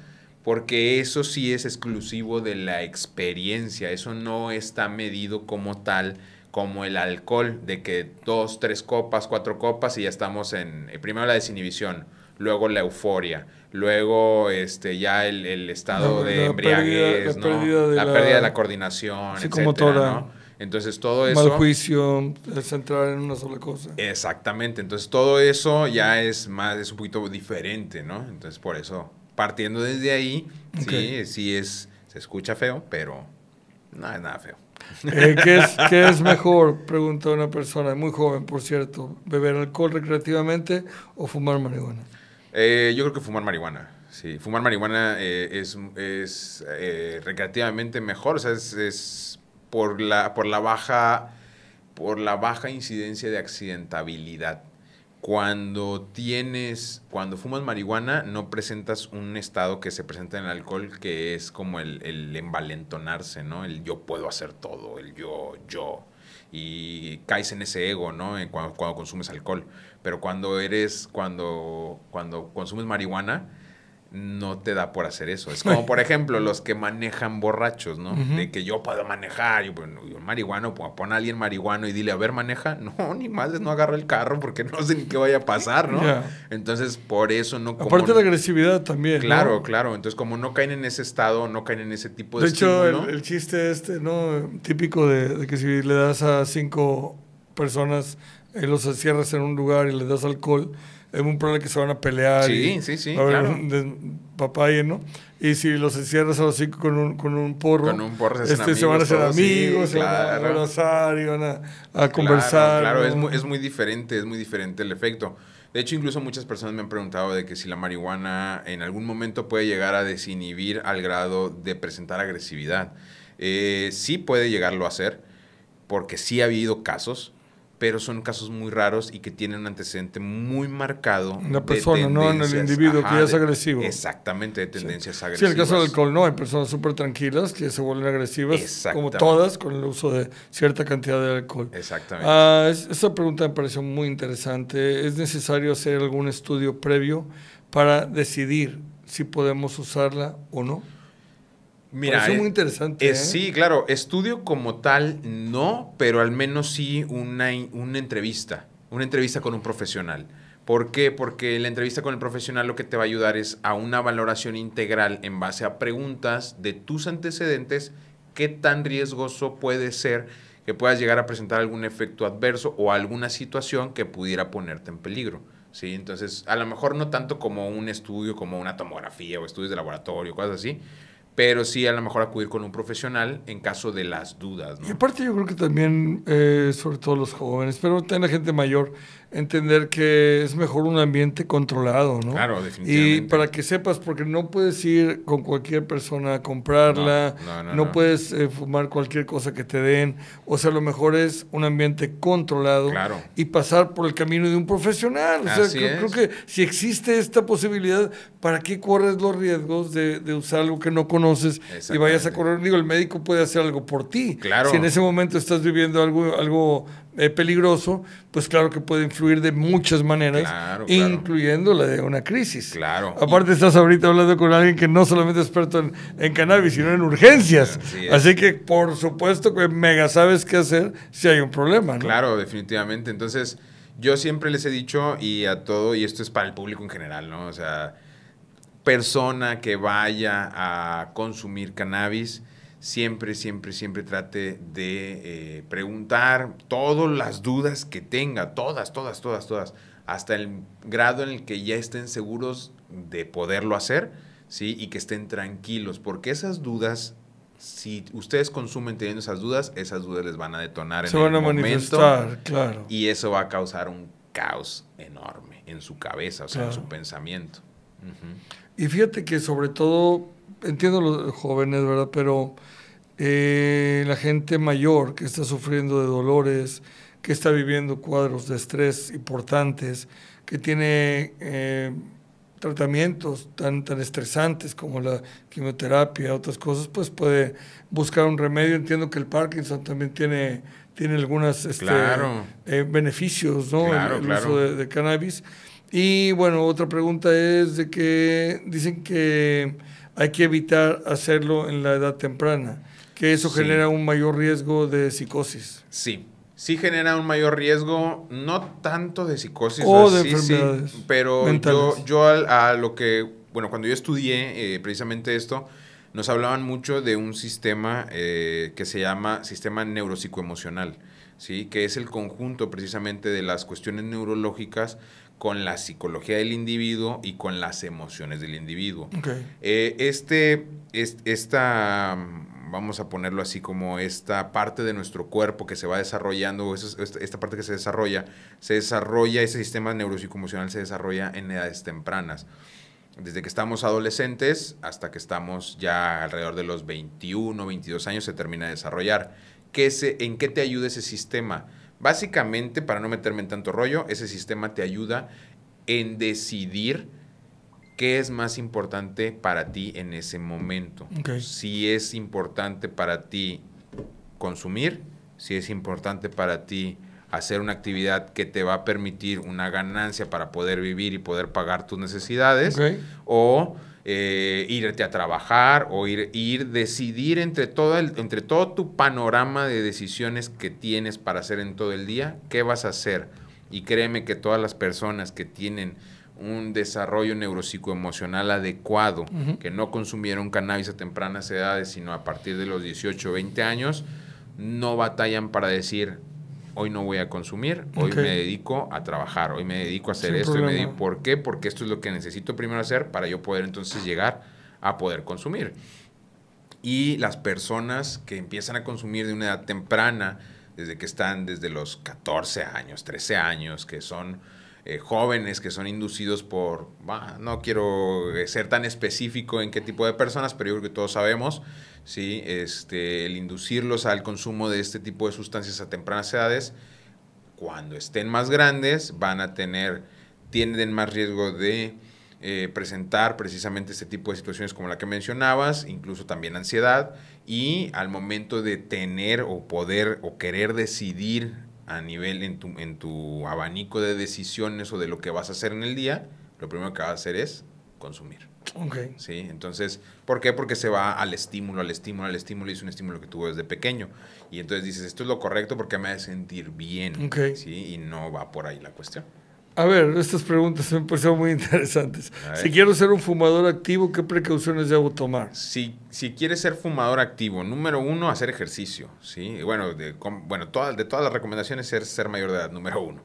porque eso sí es exclusivo de la experiencia, eso no está medido como tal como el alcohol, de que dos, tres copas, cuatro copas y ya estamos en, eh, primero la desinhibición, luego la euforia, luego este ya el, estado de embriaguez, ¿no? la, pérdida de la, coordinación, sí, como toda. ¿no? Entonces todo eso... Mal juicio, centrar en una sola cosa. Exactamente, entonces todo eso ya es más, es un poquito diferente, ¿no? Entonces por eso partiendo desde ahí, sí, sí es, se escucha feo, pero no es nada feo. Eh, [LAUGHS] ¿qué, es, mejor? Pregunta una persona, muy joven, por cierto, beber alcohol recreativamente o fumar marihuana. Eh, yo creo que fumar marihuana. Sí, fumar marihuana eh, es, es recreativamente mejor, o sea, es, es por la, por la baja por la baja incidencia de accidentabilidad cuando tienes, cuando fumas marihuana, no presentas un estado que se presenta en el alcohol, que es como el, el envalentonarse, ¿no? El yo puedo hacer todo, el yo, yo. Y caes en ese ego, ¿no? Cuando, cuando consumes alcohol. Pero cuando eres, cuando consumes marihuana, no te da por hacer eso. Es como, por ejemplo, los que manejan borrachos, ¿no? De que yo puedo manejar, yo, bueno, yo marihuano, pues, pon a alguien marihuano y dile, a ver, maneja. [LAUGHS] No, ni más, no agarra el carro porque no sé ni qué vaya a pasar, ¿no? Entonces, por eso no... Como, Aparte de la agresividad también. Claro, claro. Entonces, como no caen en ese estado, no caen en ese tipo de... De hecho, el, chiste este, ¿no? Típico de, que si le das a cinco personas, eh, los encierras en un lugar y les das alcohol, es un problema que se van a pelear. Sí, sí, sí. claro. ¿no? Y si los encierras a los cinco con un, con porro, con un porro se, este, se van a hacer amigos, se van a abrazar y van a, conversar. Claro, Es, muy, diferente, es muy diferente el efecto. De hecho, incluso muchas personas me han preguntado de que si la marihuana en algún momento puede llegar a desinhibir al grado de presentar agresividad. Eh, sí puede llegarlo a hacer, porque sí ha habido casos pero son casos muy raros y que tienen un antecedente muy marcado. Una persona, no en el individuo que es agresivo. exactamente, de tendencias agresivas. Sí, el caso del alcohol no, hay personas súper tranquilas que se vuelven agresivas, como todas, con el uso de cierta cantidad de alcohol. Exactamente. Ah, esa pregunta me pareció muy interesante. ¿Es necesario hacer algún estudio previo para decidir si podemos usarla o no? Mira, es eh, muy interesante. Eh, ¿eh? Sí, claro, estudio como tal no, pero al menos sí una, una entrevista, una entrevista con un profesional. ¿Por qué? Porque la entrevista con el profesional lo que te va a ayudar es a una valoración integral en base a preguntas de tus antecedentes, qué tan riesgoso puede ser que puedas llegar a presentar algún efecto adverso o alguna situación que pudiera ponerte en peligro. ¿sí? Entonces, a lo mejor no tanto como un estudio, como una tomografía o estudios de laboratorio, cosas así, pero sí a lo mejor acudir con un profesional en caso de las dudas. ¿no? Y aparte yo creo que también, eh, sobre todo los jóvenes, pero también la gente mayor, entender que es mejor un ambiente controlado, ¿no? Claro, definitivamente. Y para que sepas, porque no puedes ir con cualquier persona a comprarla, no, puedes eh, fumar cualquier cosa que te den, o sea, lo mejor es un ambiente controlado y pasar por el camino de un profesional. O sea, Así creo, creo, que si existe esta posibilidad, ¿para qué corres los riesgos de, usar algo que no conoces y vayas a correr? Digo, el médico puede hacer algo por ti. Claro. Si en ese momento estás viviendo algo, algo eh, peligroso, pues claro que puede influir de muchas maneras, incluyendo la de una crisis. Claro. Aparte estás ahorita hablando con alguien que no solamente es experto en, cannabis, sino en urgencias. Así, Así, que por supuesto que mega sabes qué hacer si hay un problema. ¿no? Claro, definitivamente. Entonces yo siempre les he dicho y a todo, y esto es para el público en general, ¿no? O sea, persona que vaya a consumir cannabis, siempre, siempre, siempre trate de eh, preguntar todas las dudas que tenga, todas, todas, todas, todas, hasta el grado en el que ya estén seguros de poderlo hacer, ¿sí? Y que estén tranquilos, porque esas dudas si ustedes consumen teniendo esas dudas, esas dudas les van a detonar Se van el a manifestar, claro. Y eso va a causar un caos enorme en su cabeza, o sea, en su pensamiento. Y fíjate que sobre todo entiendo los jóvenes, ¿verdad? Pero eh, la gente mayor que está sufriendo de dolores, que está viviendo cuadros de estrés importantes, que tiene eh, tratamientos tan, tan estresantes como la quimioterapia, otras cosas, pues puede buscar un remedio. Entiendo que el Parkinson también tiene, tiene algunos este, eh, beneficios, ¿no? Claro, el, uso de, cannabis. Y bueno, otra pregunta es de que dicen que hay que evitar hacerlo en la edad temprana, que eso genera un mayor riesgo de psicosis. Sí, sí genera un mayor riesgo, no tanto de psicosis, de pero yo, yo a, a, lo que, bueno, cuando yo estudié eh, precisamente esto, nos hablaban mucho de un sistema eh, que se llama sistema neuropsicoemocional, ¿sí? que es el conjunto precisamente de las cuestiones neurológicas con la psicología del individuo y con las emociones del individuo. Eh, este, esta, vamos a ponerlo así, como esta parte de nuestro cuerpo que se va desarrollando, esta parte que se desarrolla, se desarrolla, ese sistema neuropsicomocional se desarrolla en edades tempranas. Desde que estamos adolescentes hasta que estamos ya alrededor de los 21, 22 años se termina de desarrollar. ¿Qué se, ¿En qué te ayuda ese sistema? Básicamente, para no meterme en tanto rollo, ese sistema te ayuda en decidir qué es más importante para ti en ese momento. Si es importante para ti consumir, si es importante para ti hacer una actividad que te va a permitir una ganancia para poder vivir y poder pagar tus necesidades, o eh, irte a trabajar o ir, ir decidir entre todo, el, entre todo tu panorama de decisiones que tienes para hacer en todo el día, qué vas a hacer. Y créeme que todas las personas que tienen un desarrollo neuropsicoemocional adecuado, que no consumieron cannabis a tempranas edades, sino a partir de los 18 o 20 años, no batallan para decir, hoy no voy a consumir, hoy me dedico a trabajar, hoy me dedico a hacer esto. Y ¿Por qué? Porque esto es lo que necesito primero hacer para yo poder entonces llegar a poder consumir. Y las personas que empiezan a consumir de una edad temprana, desde que están desde los 14 años, 13 años, que son eh, jóvenes que son inducidos por, no quiero eh, ser tan específico en qué tipo de personas, pero yo creo que todos sabemos, ¿sí? este, el inducirlos al consumo de este tipo de sustancias a tempranas edades, cuando estén más grandes van a tener, tienen más riesgo de eh, presentar precisamente este tipo de situaciones como la que mencionabas, incluso también ansiedad, y al momento de tener o poder o querer decidir a nivel en tu, en tu abanico de decisiones o de lo que vas a hacer en el día, lo primero que vas a hacer es consumir. Ok. Sí, entonces, ¿por qué? Porque se va al estímulo, al estímulo, al estímulo, y es un estímulo que tuvo desde pequeño. Y entonces dices, esto es lo correcto porque me hace sentir bien. Sí, y no va por ahí la cuestión. A ver, estas preguntas me parecieron muy interesantes. Si quiero ser un fumador activo, ¿qué precauciones debo tomar? Si, si quieres ser fumador activo, número uno, hacer ejercicio. ¿sí? Bueno, de, bueno todas, de todas las recomendaciones es ser mayor de edad, número uno.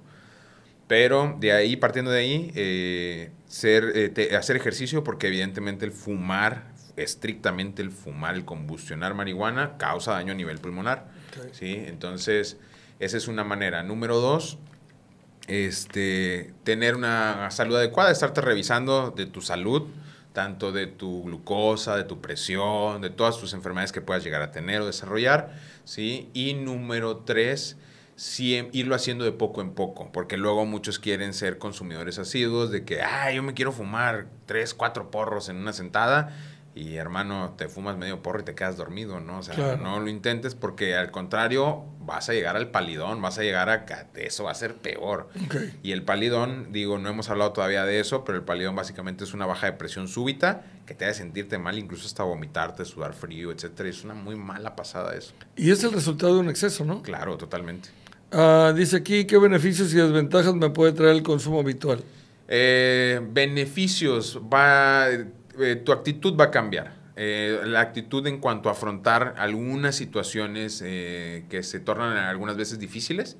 Pero de ahí, partiendo de ahí, eh, ser, eh, hacer ejercicio porque evidentemente el fumar, estrictamente el fumar, el combustionar marihuana, causa daño a nivel pulmonar. ¿sí? Entonces, esa es una manera. Número dos, este, tener una salud adecuada, estarte revisando de tu salud, tanto de tu glucosa, de tu presión, de todas tus enfermedades que puedas llegar a tener o desarrollar, ¿sí? Y número tres, irlo haciendo de poco en poco, porque luego muchos quieren ser consumidores asiduos de que, yo me quiero fumar tres, cuatro porros en una sentada y hermano, te fumas medio porro y te quedas dormido, ¿no? O sea, no lo intentes porque al contrario vas a llegar al palidón, vas a llegar a... Eso va a ser peor. Y el palidón, digo, no hemos hablado todavía de eso, pero el palidón básicamente es una baja de presión súbita que te hace sentirte mal, incluso hasta vomitarte, sudar frío, etcétera. Es una muy mala pasada eso. Y es el resultado de un exceso, ¿no? Claro, totalmente. Ah, dice aquí, ¿qué beneficios y desventajas me puede traer el consumo habitual? Eh, beneficios, va, eh, tu actitud va a cambiar. Eh, la actitud en cuanto a afrontar algunas situaciones eh, que se tornan algunas veces difíciles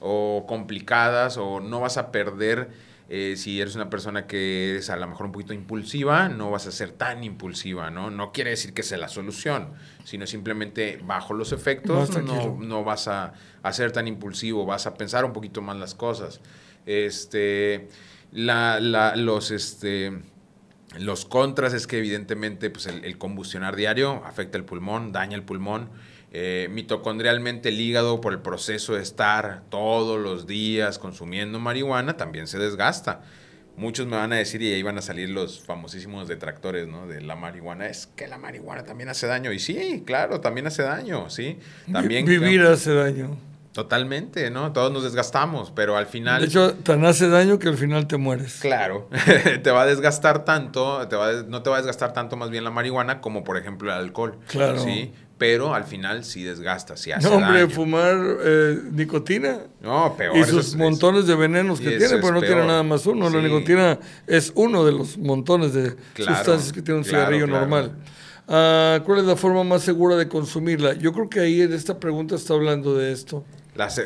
o complicadas o no vas a perder si eres una persona que es a lo mejor un poquito impulsiva, no vas a ser tan impulsiva, ¿no? No quiere decir que sea la solución, sino simplemente bajo los efectos no, vas a, ser tan impulsivo, vas a pensar un poquito más las cosas. Este, la, la, los, este, los contras es que evidentemente pues el, combustionar diario afecta el pulmón, daña el pulmón. Eh, mitocondrialmente el hígado por el proceso de estar todos los días consumiendo marihuana también se desgasta. Muchos me van a decir y ahí van a salir los famosísimos detractores ¿no? de la marihuana. Es que la marihuana también hace daño. Y sí, claro, también hace daño, ¿sí? También, Vivir hace daño Totalmente, ¿no? Todos nos desgastamos, pero al final... De hecho, tan hace daño que al final te mueres. Claro, [LAUGHS] te va a desgastar tanto, te va no te va a desgastar tanto más bien la marihuana como por ejemplo el alcohol. Claro. Sí, pero al final sí desgasta, sí hace No, hombre, fumar eh, nicotina. No, peor. Y sus montones de venenos que tiene, pero pues, no tiene nada más uno. La nicotina es uno de los montones de sustancias que tiene un cigarrillo normal. Ah, ¿Cuál es la forma más segura de consumirla? Yo creo que ahí en esta pregunta está hablando de esto.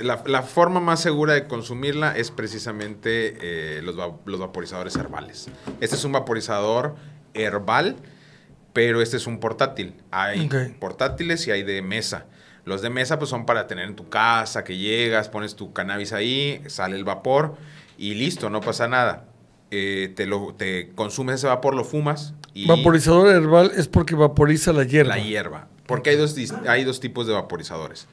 La, forma más segura de consumirla es precisamente eh, los, vaporizadores herbales. Este es un vaporizador herbal, pero este es un portátil. Hay portátiles y hay de mesa. Los de mesa pues son para tener en tu casa, que llegas, pones tu cannabis ahí, sale el vapor y listo, no pasa nada. Eh, te, consumes ese vapor, lo fumas. Y Vaporizador herbal es porque vaporiza la hierba. La hierba. Porque hay hay dos tipos de vaporizadores.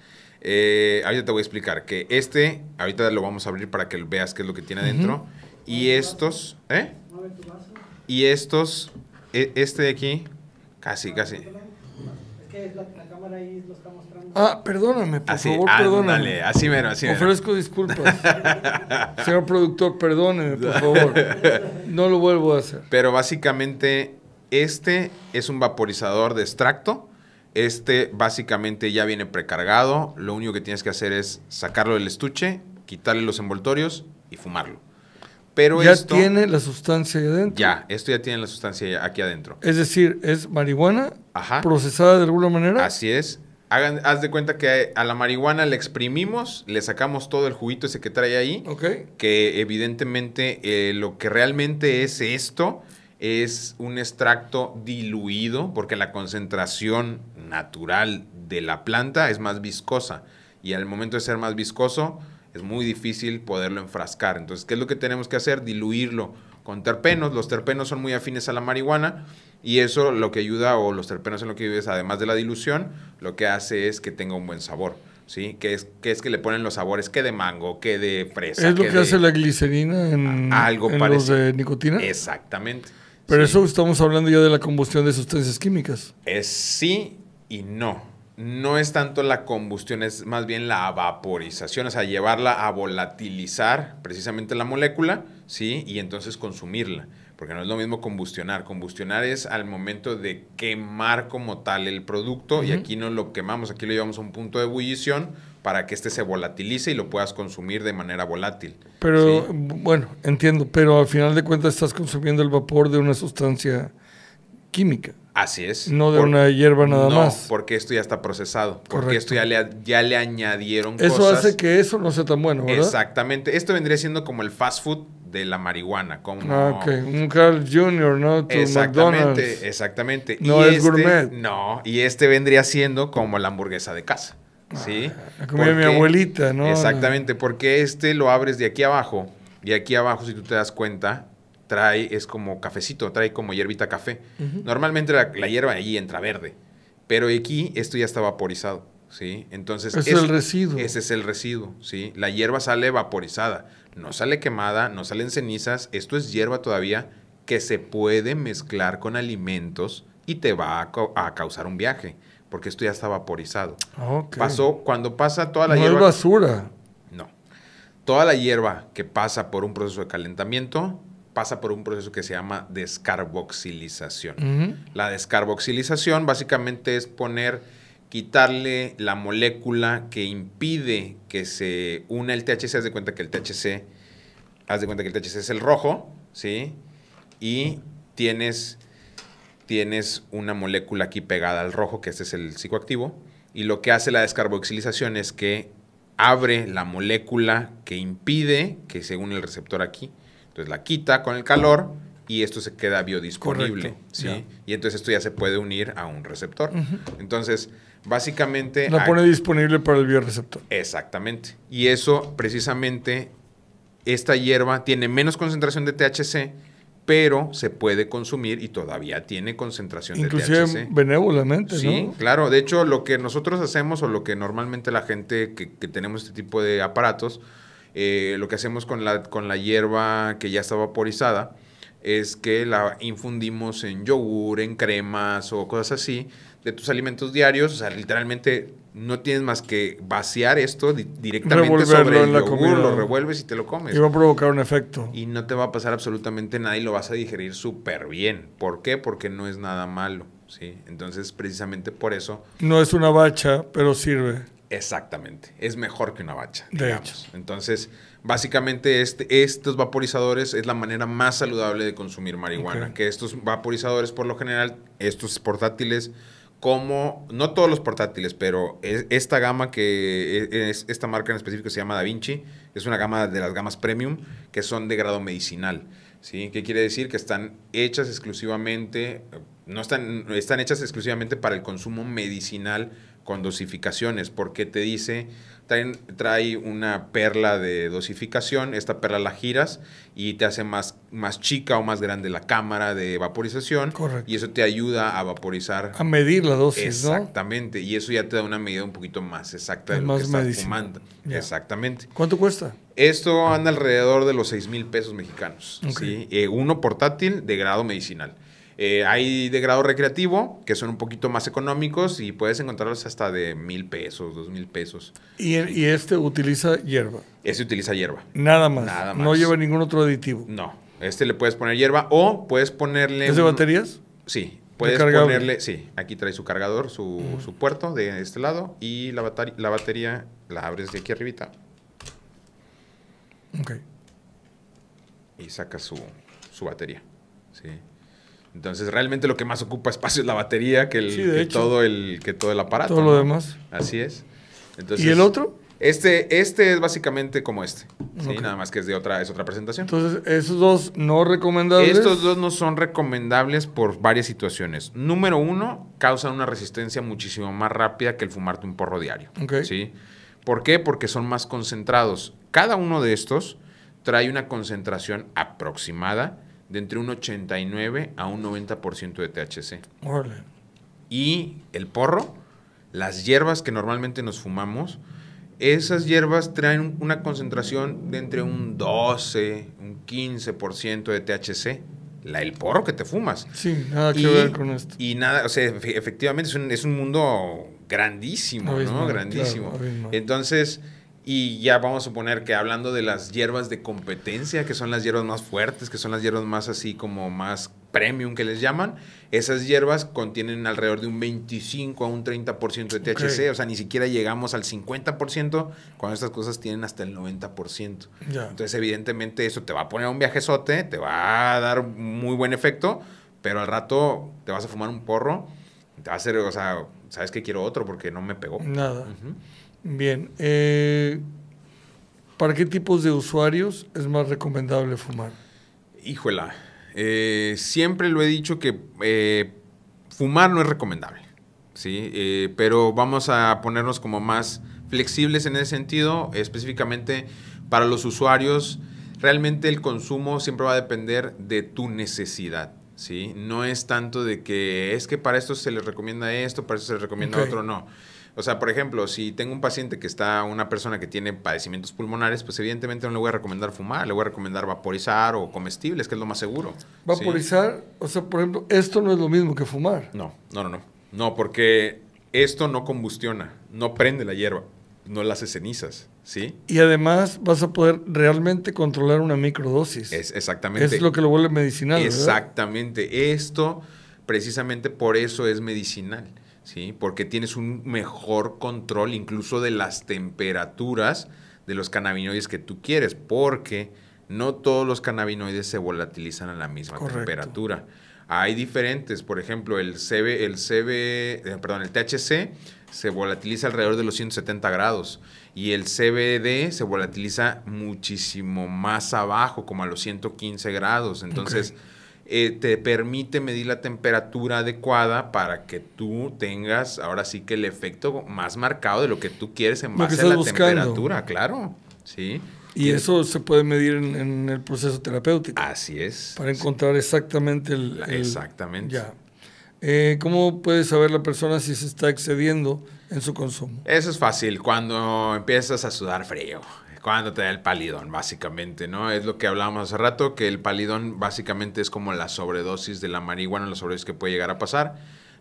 Eh, ahorita te voy a explicar que este, ahorita lo vamos a abrir para que veas qué es lo que tiene adentro. Y estos, ¿eh? Y estos, e, este de aquí, casi, casi. Es que la, cámara ahí lo está mostrando. Ah, perdóname, por favor, ándale, así mero, así mero. Ofrezco disculpas. [LAUGHS] Señor productor, perdóneme, por favor. No lo vuelvo a hacer. Pero básicamente, este es un vaporizador de extracto este básicamente ya viene precargado. Lo único que tienes que hacer es sacarlo del estuche, quitarle los envoltorios y fumarlo. Pero ya tiene la sustancia ahí adentro. Ya, esto ya tiene la sustancia aquí adentro. Es decir, es marihuana procesada de alguna manera. Así es. Hagan, haz de cuenta que a la marihuana le exprimimos, le sacamos todo el juguito ese que trae ahí. Ok. Que evidentemente eh, lo que realmente es esto es un extracto diluido, porque la concentración natural de la planta es más viscosa y al momento de ser más viscoso es muy difícil poderlo enfrascar. Entonces, ¿qué es lo que tenemos que hacer? Diluirlo con terpenos. Los terpenos son muy afines a la marihuana y eso lo que ayuda, o los terpenos en lo que vives, además de la dilución, lo que hace es que tenga un buen sabor. ¿Sí? Que es, que es que le ponen los sabores que de mango, que de fresa. ¿Es lo que, hace la glicerina en, algo parecido de nicotina? Exactamente. Pero eso estamos hablando ya de la combustión de sustancias químicas. Es sí, y no. No es tanto la combustión, es más bien la vaporización, o sea, llevarla a volatilizar precisamente la molécula, ¿sí? Y entonces consumirla, porque no es lo mismo combustionar. Combustionar es al momento de quemar como tal el producto y aquí no lo quemamos, aquí lo llevamos a un punto de ebullición para que éste se volatilice y lo puedas consumir de manera volátil. Pero, bueno, entiendo, pero al final de cuentas estás consumiendo el vapor de una sustancia química. Así es. No de una hierba nada no, porque esto ya está procesado. Porque esto ya le, ya le añadieron eso cosas. Eso hace que eso no sea tan bueno, ¿verdad? Exactamente. Esto vendría siendo como el fast food de la marihuana. ah, ok. Un Carl Jr., ¿no? exactamente, McDonald's. exactamente. No y es este gourmet. No, y este vendría siendo como la hamburguesa de casa. ¿Sí? Ah, como mi abuelita, ¿no? Exactamente, porque este lo abres de aquí abajo. Y aquí abajo, si tú te das cuenta, trae, es como cafecito, trae como hierbita café. Normalmente la, hierba ahí entra verde, pero aquí esto ya está vaporizado, ¿sí? Entonces... Es, el residuo. Ese es el residuo, ¿sí? La hierba sale vaporizada, no sale quemada, no salen cenizas, esto es hierba todavía que se puede mezclar con alimentos y te va a, causar un viaje, porque esto ya está vaporizado. Pasó, cuando pasa toda la hierba... No basura. No. Toda la hierba que pasa por un proceso de calentamiento pasa por un proceso que se llama descarboxilización. La descarboxilización básicamente es poner, quitarle la molécula que impide que se una el THC. Haz de cuenta que el THC, haz de cuenta que el THC es el rojo, ¿sí? Y tienes, tienes una molécula aquí pegada al rojo, que este es el psicoactivo. Y lo que hace la descarboxilización es que abre la molécula que impide que se une el receptor aquí entonces la quita con el calor y esto se queda biodisponible. ¿sí? Y entonces esto ya se puede unir a un receptor. Entonces, básicamente... La pone disponible para el bioreceptor. Exactamente. Y eso precisamente, esta hierba tiene menos concentración de THC, pero se puede consumir y todavía tiene concentración de THC. Inclusive benévolamente, Sí, claro. De hecho, lo que nosotros hacemos o lo que normalmente la gente que, que tenemos este tipo de aparatos eh, lo que hacemos con la, con la hierba que ya está vaporizada es que la infundimos en yogur, en cremas o cosas así de tus alimentos diarios. O sea, literalmente no tienes más que vaciar esto directamente sobre el yogur, lo revuelves y te lo comes. Y va a provocar un efecto. Y no te va a pasar absolutamente nada y lo vas a digerir súper bien. ¿Por qué? Porque no es nada malo, ¿sí? Entonces, precisamente por eso... No es una bacha, pero sirve. Exactamente, es mejor que una bacha. Digamos. Entonces, básicamente este, estos vaporizadores es la manera más saludable de consumir marihuana, que estos vaporizadores por lo general, estos portátiles, como, no todos los portátiles, pero esta gama que e, esta marca en específico se llama Da Vinci, es una gama de las gamas premium que son de grado medicinal. ¿sí? ¿Qué quiere decir? Que están hechas exclusivamente, no están, están hechas exclusivamente para el consumo medicinal con dosificaciones, porque te dice, trae, una perla de dosificación, esta perla la giras y te hace más, más chica o más grande la cámara de vaporización. Correcto. Y eso te ayuda a vaporizar. A medir la dosis, Exactamente. Y eso ya te da una medida un poquito más exacta de lo que estás Exactamente. ¿Cuánto cuesta? Esto anda alrededor de los 6 mil pesos mexicanos. ¿sí? Eh, uno portátil de grado medicinal. Eh, hay de grado recreativo, que son un poquito más económicos y puedes encontrarlos hasta de mil pesos, dos mil pesos. ¿Y, este utiliza hierba? Este utiliza hierba. Nada más. Nada más. No lleva ningún otro aditivo. No. Este le puedes poner hierba o puedes ponerle. ¿Es de baterías? Sí. Puedes ponerle. Sí. Aquí trae su cargador, su, puerto de este lado y la, batería la abres de aquí arribita. Ok. Y saca su, su batería. Sí. Entonces, realmente lo que más ocupa espacio es la batería que, el, todo, el, que todo el aparato. Todo lo demás. Así es. Entonces, ¿Y el otro? Este, este es básicamente como este. nada más que es de otra, es otra presentación. Entonces, esos dos no recomendables. Estos dos no son recomendables por varias situaciones. Número uno, causan una resistencia muchísimo más rápida que el fumarte un porro diario. ¿sí? ¿Por qué? Porque son más concentrados. Cada uno de estos trae una concentración aproximada de entre un 89 a un 90% de THC. Y el porro, las hierbas que normalmente nos fumamos, esas hierbas traen una concentración de entre un 12, un 15% de THC. La, el porro que te fumas. Sí, nada que ver con esto. Y nada, o sea, efectivamente es un, mundo grandísimo, ¿no? Grandísimo. Entonces, y ya vamos a suponer que hablando de las hierbas de competencia, que son las hierbas más fuertes, que son las hierbas más así como más premium que les llaman, esas hierbas contienen alrededor de un 25 a un 30% de THC, o sea, ni siquiera llegamos al 50% cuando estas cosas tienen hasta el 90%. Entonces, evidentemente eso te va a poner un viajezote, te va a dar muy buen efecto, pero al rato te vas a fumar un porro, te va a hacer, o sea, sabes que quiero otro porque no me pegó. Nada. Bien. Eh, ¿Para qué tipos de usuarios es más recomendable fumar? Híjola. Eh, siempre lo he dicho que eh, fumar no es recomendable, ¿sí? pero vamos a ponernos como más flexibles en ese sentido, específicamente para los usuarios. Realmente el consumo siempre va a depender de tu necesidad, ¿sí? No es tanto de que es que para esto se les recomienda esto, para esto se les recomienda otro, no. O sea, por ejemplo, si tengo un paciente que está, una persona que tiene padecimientos pulmonares, pues evidentemente no le voy a recomendar fumar, le voy a recomendar vaporizar o comestibles, que es lo más seguro. ¿Vaporizar? O sea, por ejemplo, esto no es lo mismo que fumar. No, no, no, no. No, porque esto no combustiona, no prende la hierba, no la hace cenizas, ¿sí? Y además vas a poder realmente controlar una microdosis. Es, exactamente. es lo que lo vuelve medicinal. Exactamente. Esto, precisamente por eso es medicinal ¿sí? Porque tienes un mejor control incluso de las temperaturas de los cannabinoides que tú quieres, porque no todos los cannabinoides se volatilizan a la misma temperatura. Hay diferentes, por ejemplo, el CB, el CB, eh, perdón, el THC se volatiliza alrededor de los 170 grados y el CBD se volatiliza muchísimo más abajo, como a los 115 grados. Entonces, eh, te permite medir la temperatura adecuada para que tú tengas ahora sí que el efecto más marcado de lo que tú quieres en base a la temperatura, claro. Sí. Y eso se puede medir en, el proceso terapéutico. Así es. Para encontrar exactamente el, Exactamente. Ya. Eh, ¿Cómo puede saber la persona si se está excediendo en su consumo? Eso es fácil, cuando empiezas a sudar frío cuando te da el palidón, básicamente, ¿no? Es lo que hablábamos hace rato, que el palidón básicamente es como la sobredosis de la marihuana, la sobredosis que puede llegar a pasar.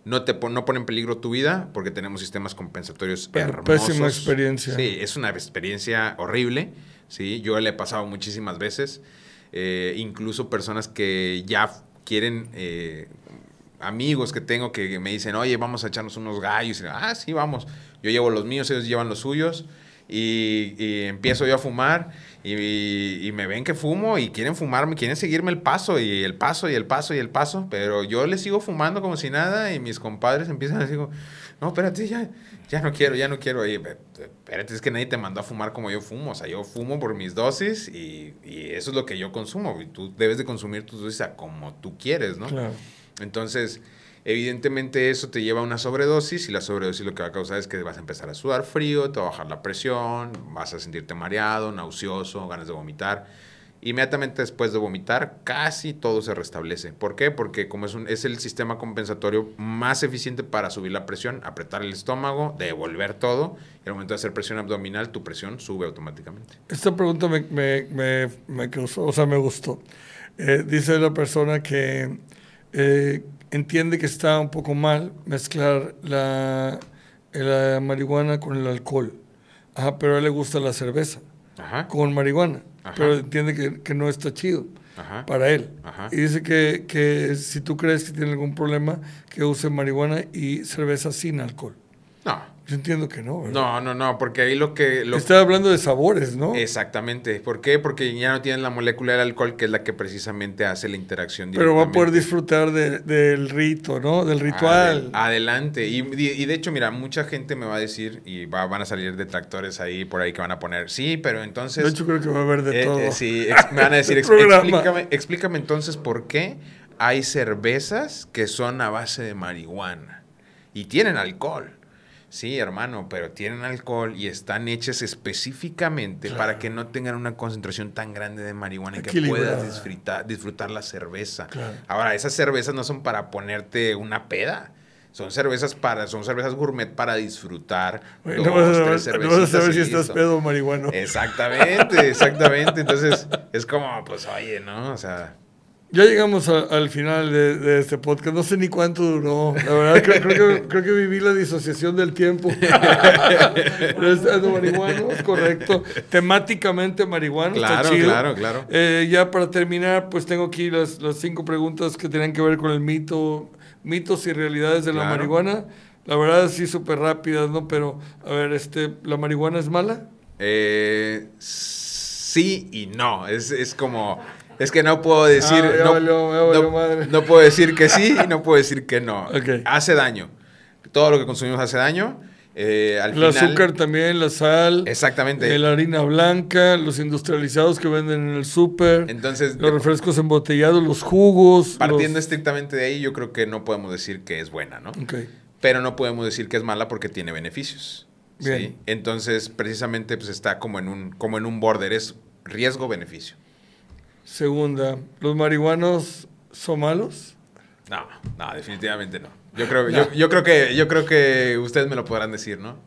No, te no pone en peligro tu vida porque tenemos sistemas compensatorios hermosos. Pésima experiencia. Sí, es una experiencia horrible, ¿sí? Yo le he pasado muchísimas veces. Eh, incluso personas que ya quieren... Eh, amigos que tengo que me dicen, oye, vamos a echarnos unos gallos. Y, ah, sí, vamos. Yo llevo los míos, ellos llevan los suyos y, y empiezo yo a fumar y, y, me ven que fumo y quieren fumarme, quieren seguirme el paso y el paso y el paso y el paso, pero yo les sigo fumando como si nada y mis compadres empiezan a decir, no, espérate, ya, ya no quiero, ya no quiero. espérate, es que nadie te mandó a fumar como yo fumo. O sea, yo fumo por mis dosis y, y eso es lo que yo consumo. Y tú debes de consumir tus dosis como tú quieres, ¿no? Claro. Entonces, Evidentemente eso te lleva a una sobredosis y la sobredosis lo que va a causar es que vas a empezar a sudar frío, te va a bajar la presión, vas a sentirte mareado, nauseoso, ganas de vomitar. Inmediatamente después de vomitar, casi todo se restablece. ¿Por qué? Porque como es, un, es el sistema compensatorio más eficiente para subir la presión, apretar el estómago, devolver todo, y al momento de hacer presión abdominal, tu presión sube automáticamente. Esta pregunta me, me, me, o sea, me gustó. Eh, dice la persona que... Eh, entiende que está un poco mal mezclar la, la marihuana con el alcohol. Ajá, pero a él le gusta la cerveza con marihuana. Pero entiende que, no está chido para él. Y dice que, que, si tú crees que tiene algún problema, que use marihuana y cerveza sin alcohol. No. Yo entiendo que no. No, no, no, porque ahí lo que... Lo... Está hablando de sabores, ¿no? Exactamente. ¿Por qué? Porque ya no tienen la molécula del alcohol que es la que precisamente hace la interacción. Pero va a poder disfrutar del rito, ¿no? Del ritual. adelante. Y, de hecho, mira, mucha gente me va a decir, y va, van a salir detractores ahí por ahí que van a poner, sí, pero entonces... De hecho, creo que va a haber de eh, eh, todo. sí, me van a decir, [LAUGHS] explícame, explícame entonces por qué hay cervezas que son a base de marihuana y tienen alcohol. Sí, hermano, pero tienen alcohol y están hechas específicamente para que no tengan una concentración tan grande de marihuana y que puedas disfrutar, disfrutar la cerveza. Ahora, esas cervezas no son para ponerte una peda. Son cervezas para, son cervezas gourmet para disfrutar. no vas a, saber si estás pedo o marihuano. Exactamente, exactamente. Entonces, es como, pues, oye, ¿no? O sea, ya llegamos al final de, este podcast. No sé ni cuánto duró. La verdad, creo, que, viví la disociación del tiempo. [LAUGHS] Marihuana, correcto. Temáticamente marihuana. Claro, claro, claro. Eh, ya para terminar, pues tengo aquí las, cinco preguntas que tienen que ver con el mito, mitos y realidades de la marihuana. La verdad, sí, súper rápidas, ¿no? Pero, a ver, este, ¿la marihuana es mala? Eh, sí y no. es como es que no puedo decir. Ah, no, puedo decir que sí y no puedo decir que no. [LAUGHS] Hace daño. Todo lo que consumimos hace daño. el eh, azúcar también, la sal. Exactamente. Eh, la harina blanca, los industrializados que venden en el súper. Entonces. Los refrescos embotellados, los jugos. Partiendo estrictamente de ahí, yo creo que no podemos decir que es buena, ¿no? Pero no podemos decir que es mala porque tiene beneficios. ¿sí? Entonces, precisamente, pues está como en un, como en un border, es riesgo-beneficio. Segunda, ¿los marihuanos son malos? No, no, definitivamente no. Yo creo, Yo, creo que, yo creo que ustedes me lo podrán decir, ¿no?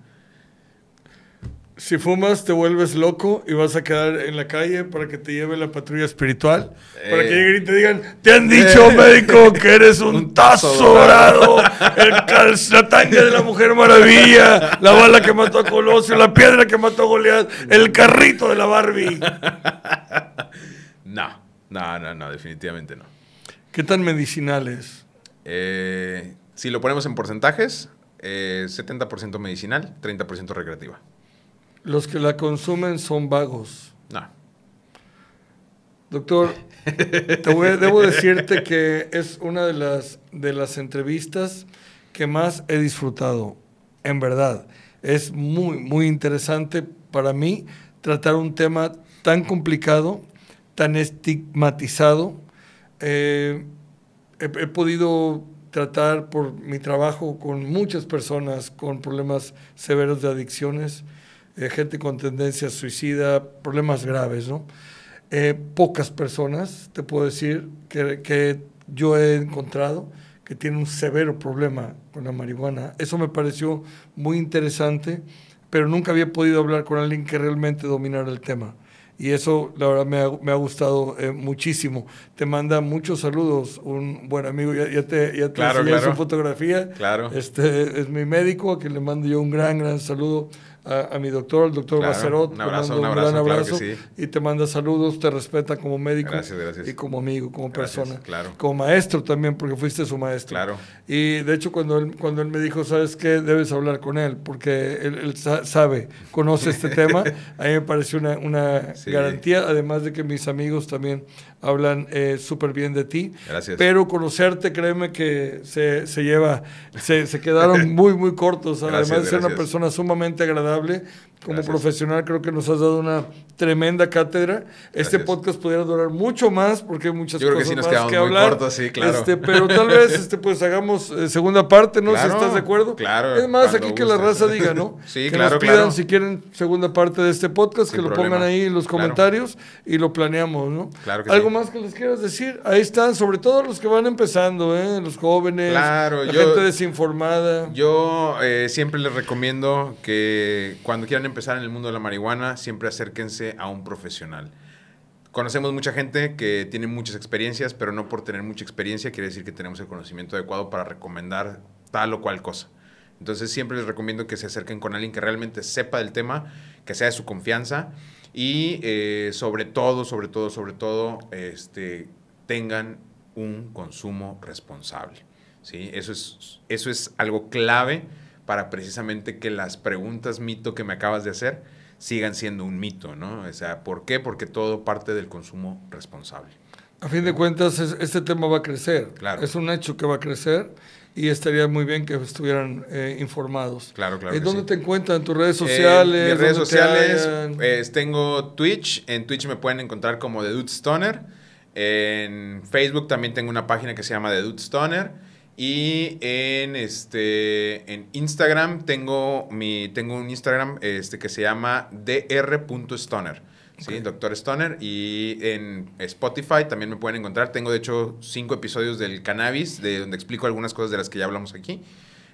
Si fumas, te vuelves loco y vas a quedar en la calle para que te lleve la patrulla espiritual. Para que eh. lleguen y te digan, te han dicho, [LAUGHS] médico, que eres un, tazo dorado, el de la Mujer Maravilla, la bala que mató a Colosio, la piedra que mató a Goliat, el carrito de la Barbie. [LAUGHS] No, no, no, no, definitivamente no. ¿Qué tan medicinal es? Eh, si lo ponemos en porcentajes, 70% eh, medicinal, 30% recreativa. ¿Los que la consumen son vagos? No. Doctor, te debo decirte que es una de las, de las entrevistas que más he disfrutado, en verdad. Es muy, muy interesante para mí tratar un tema tan complicado tan estigmatizado. Eh, he, podido tratar por mi trabajo con muchas personas con problemas severos de adicciones, eh, gente con tendencia a suicida, problemas graves, ¿no? Eh, pocas personas, te puedo decir, que, que yo he encontrado que tienen un severo problema con la marihuana. Eso me pareció muy interesante, pero nunca había podido hablar con alguien que realmente dominara el tema y eso la verdad me ha, me ha gustado eh, muchísimo. Te manda muchos saludos, un buen amigo, ya, te, ya te claro, claro. su fotografía. Claro. Este es mi médico, a quien le mando yo un gran, gran saludo a, mi doctor, el doctor Bacerot. Un abrazo, un, abrazo, gran abrazo. Y te manda saludos, te respeta como médico y como amigo, como persona. Claro. Como maestro también, porque fuiste su maestro. Y de hecho, cuando él, cuando él me dijo, ¿sabes qué? Debes hablar con él, porque él, sabe, conoce este [LAUGHS] tema. A mí me pareció una, una garantía, además de que mis amigos también hablan eh, súper bien de ti. Gracias. Pero conocerte, créeme que se, se lleva, se, se, quedaron [LAUGHS] muy, muy cortos. Además de ser una persona sumamente agradable, como profesional creo que nos has dado una tremenda cátedra. Este podcast pudiera durar mucho más porque hay muchas cosas que más que hablar. Este, pero tal vez [LAUGHS] este, pues hagamos eh, segunda parte, ¿no? si estás de acuerdo. Claro. Es más, aquí que la raza diga, ¿no? [LAUGHS] sí, que claro, nos pidan si quieren segunda parte de este podcast, que lo pongan ahí en los comentarios y lo planeamos, ¿no? Claro que Algo más que les quieras decir, ahí están, sobre todo los que van empezando, ¿eh? Los jóvenes, la gente desinformada. Yo eh, siempre les recomiendo que cuando quieran empezar empezar en el mundo de la marihuana, siempre acérquense a un profesional. Conocemos mucha gente que tiene muchas experiencias, pero no por tener mucha experiencia quiere decir que tenemos el conocimiento adecuado para recomendar tal o cual cosa. Entonces siempre les recomiendo que se acerquen con alguien que realmente sepa del tema, que sea de su confianza y eh, sobre todo, sobre todo, sobre todo, este, tengan un consumo responsable. ¿sí? Eso, es, eso es algo clave para precisamente que las preguntas mito que me acabas de hacer sigan siendo un mito, ¿no? O sea, ¿por qué? Porque todo parte del consumo responsable. A fin de cuentas, este tema va a crecer. Claro. Es un hecho que va a crecer y estaría muy bien que estuvieran eh, informados. Claro, claro. ¿Y eh, dónde te encuentran? ¿Tus redes eh, sociales? En mis redes sociales, tengo Twitch. En Twitch me pueden encontrar como The Dude Stoner. En Facebook también tengo una página que se llama The Dude Stoner. Y en este en Instagram tengo mi tengo un Instagram este que se llama dr.stoner. Stoner Sí, Doctor Stoner. Y en Spotify también me pueden encontrar. Tengo, de hecho, cinco episodios del cannabis, de donde explico algunas cosas de las que ya hablamos aquí.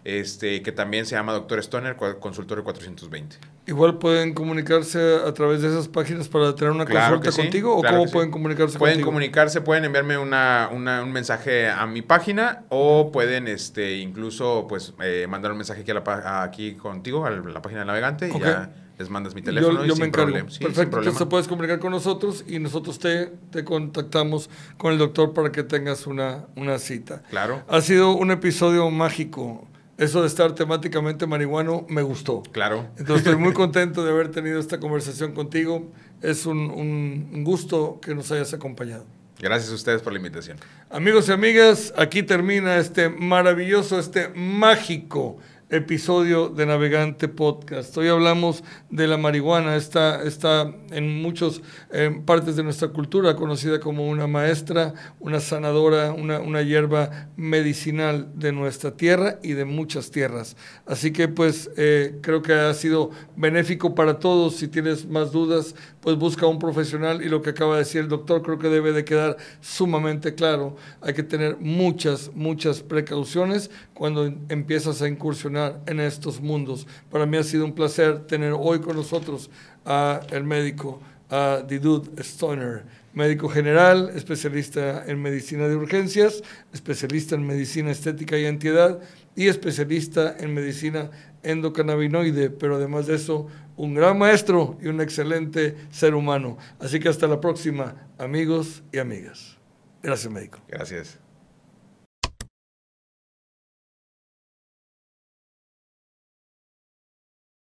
Este, que también se llama Doctor Stoner, consultorio 420. Igual pueden comunicarse a través de esas páginas para tener una consulta contigo o cómo pueden comunicarse pueden comunicarse, pueden enviarme una, un mensaje a mi página o pueden este incluso pues eh, mandar un mensaje aquí, aquí contigo a la página de navegante y ya les mandas mi teléfono yo, me sin problema. Perfecto, sin puedes comunicar con nosotros y nosotros te, te contactamos con el doctor para que tengas una, una cita. Claro. Ha sido un episodio mágico eso de estar temáticamente marihuano me gustó. Claro. Entonces estoy muy [LAUGHS] contento de haber tenido esta conversación contigo. Es un, un gusto que nos hayas acompañado. Gracias a ustedes por la invitación. Amigos y amigas, aquí termina este maravilloso, este mágico episodio de Navegante Podcast. Hoy hablamos de la marihuana, está, está en muchas eh, partes de nuestra cultura conocida como una maestra, una sanadora, una, una hierba medicinal de nuestra tierra y de muchas tierras. Así que pues eh, creo que ha sido benéfico para todos. Si tienes más dudas, pues busca a un profesional y lo que acaba de decir el doctor creo que debe de quedar sumamente claro. Hay que tener muchas, muchas precauciones cuando empiezas a incursionar en estos mundos. Para mí ha sido un placer tener hoy con nosotros a el médico a Stoner, médico general, especialista en medicina de urgencias, especialista en medicina estética y antiedad y especialista en medicina endocannabinoide, pero además de eso, un gran maestro y un excelente ser humano. Así que hasta la próxima, amigos y amigas. Gracias, médico. Gracias.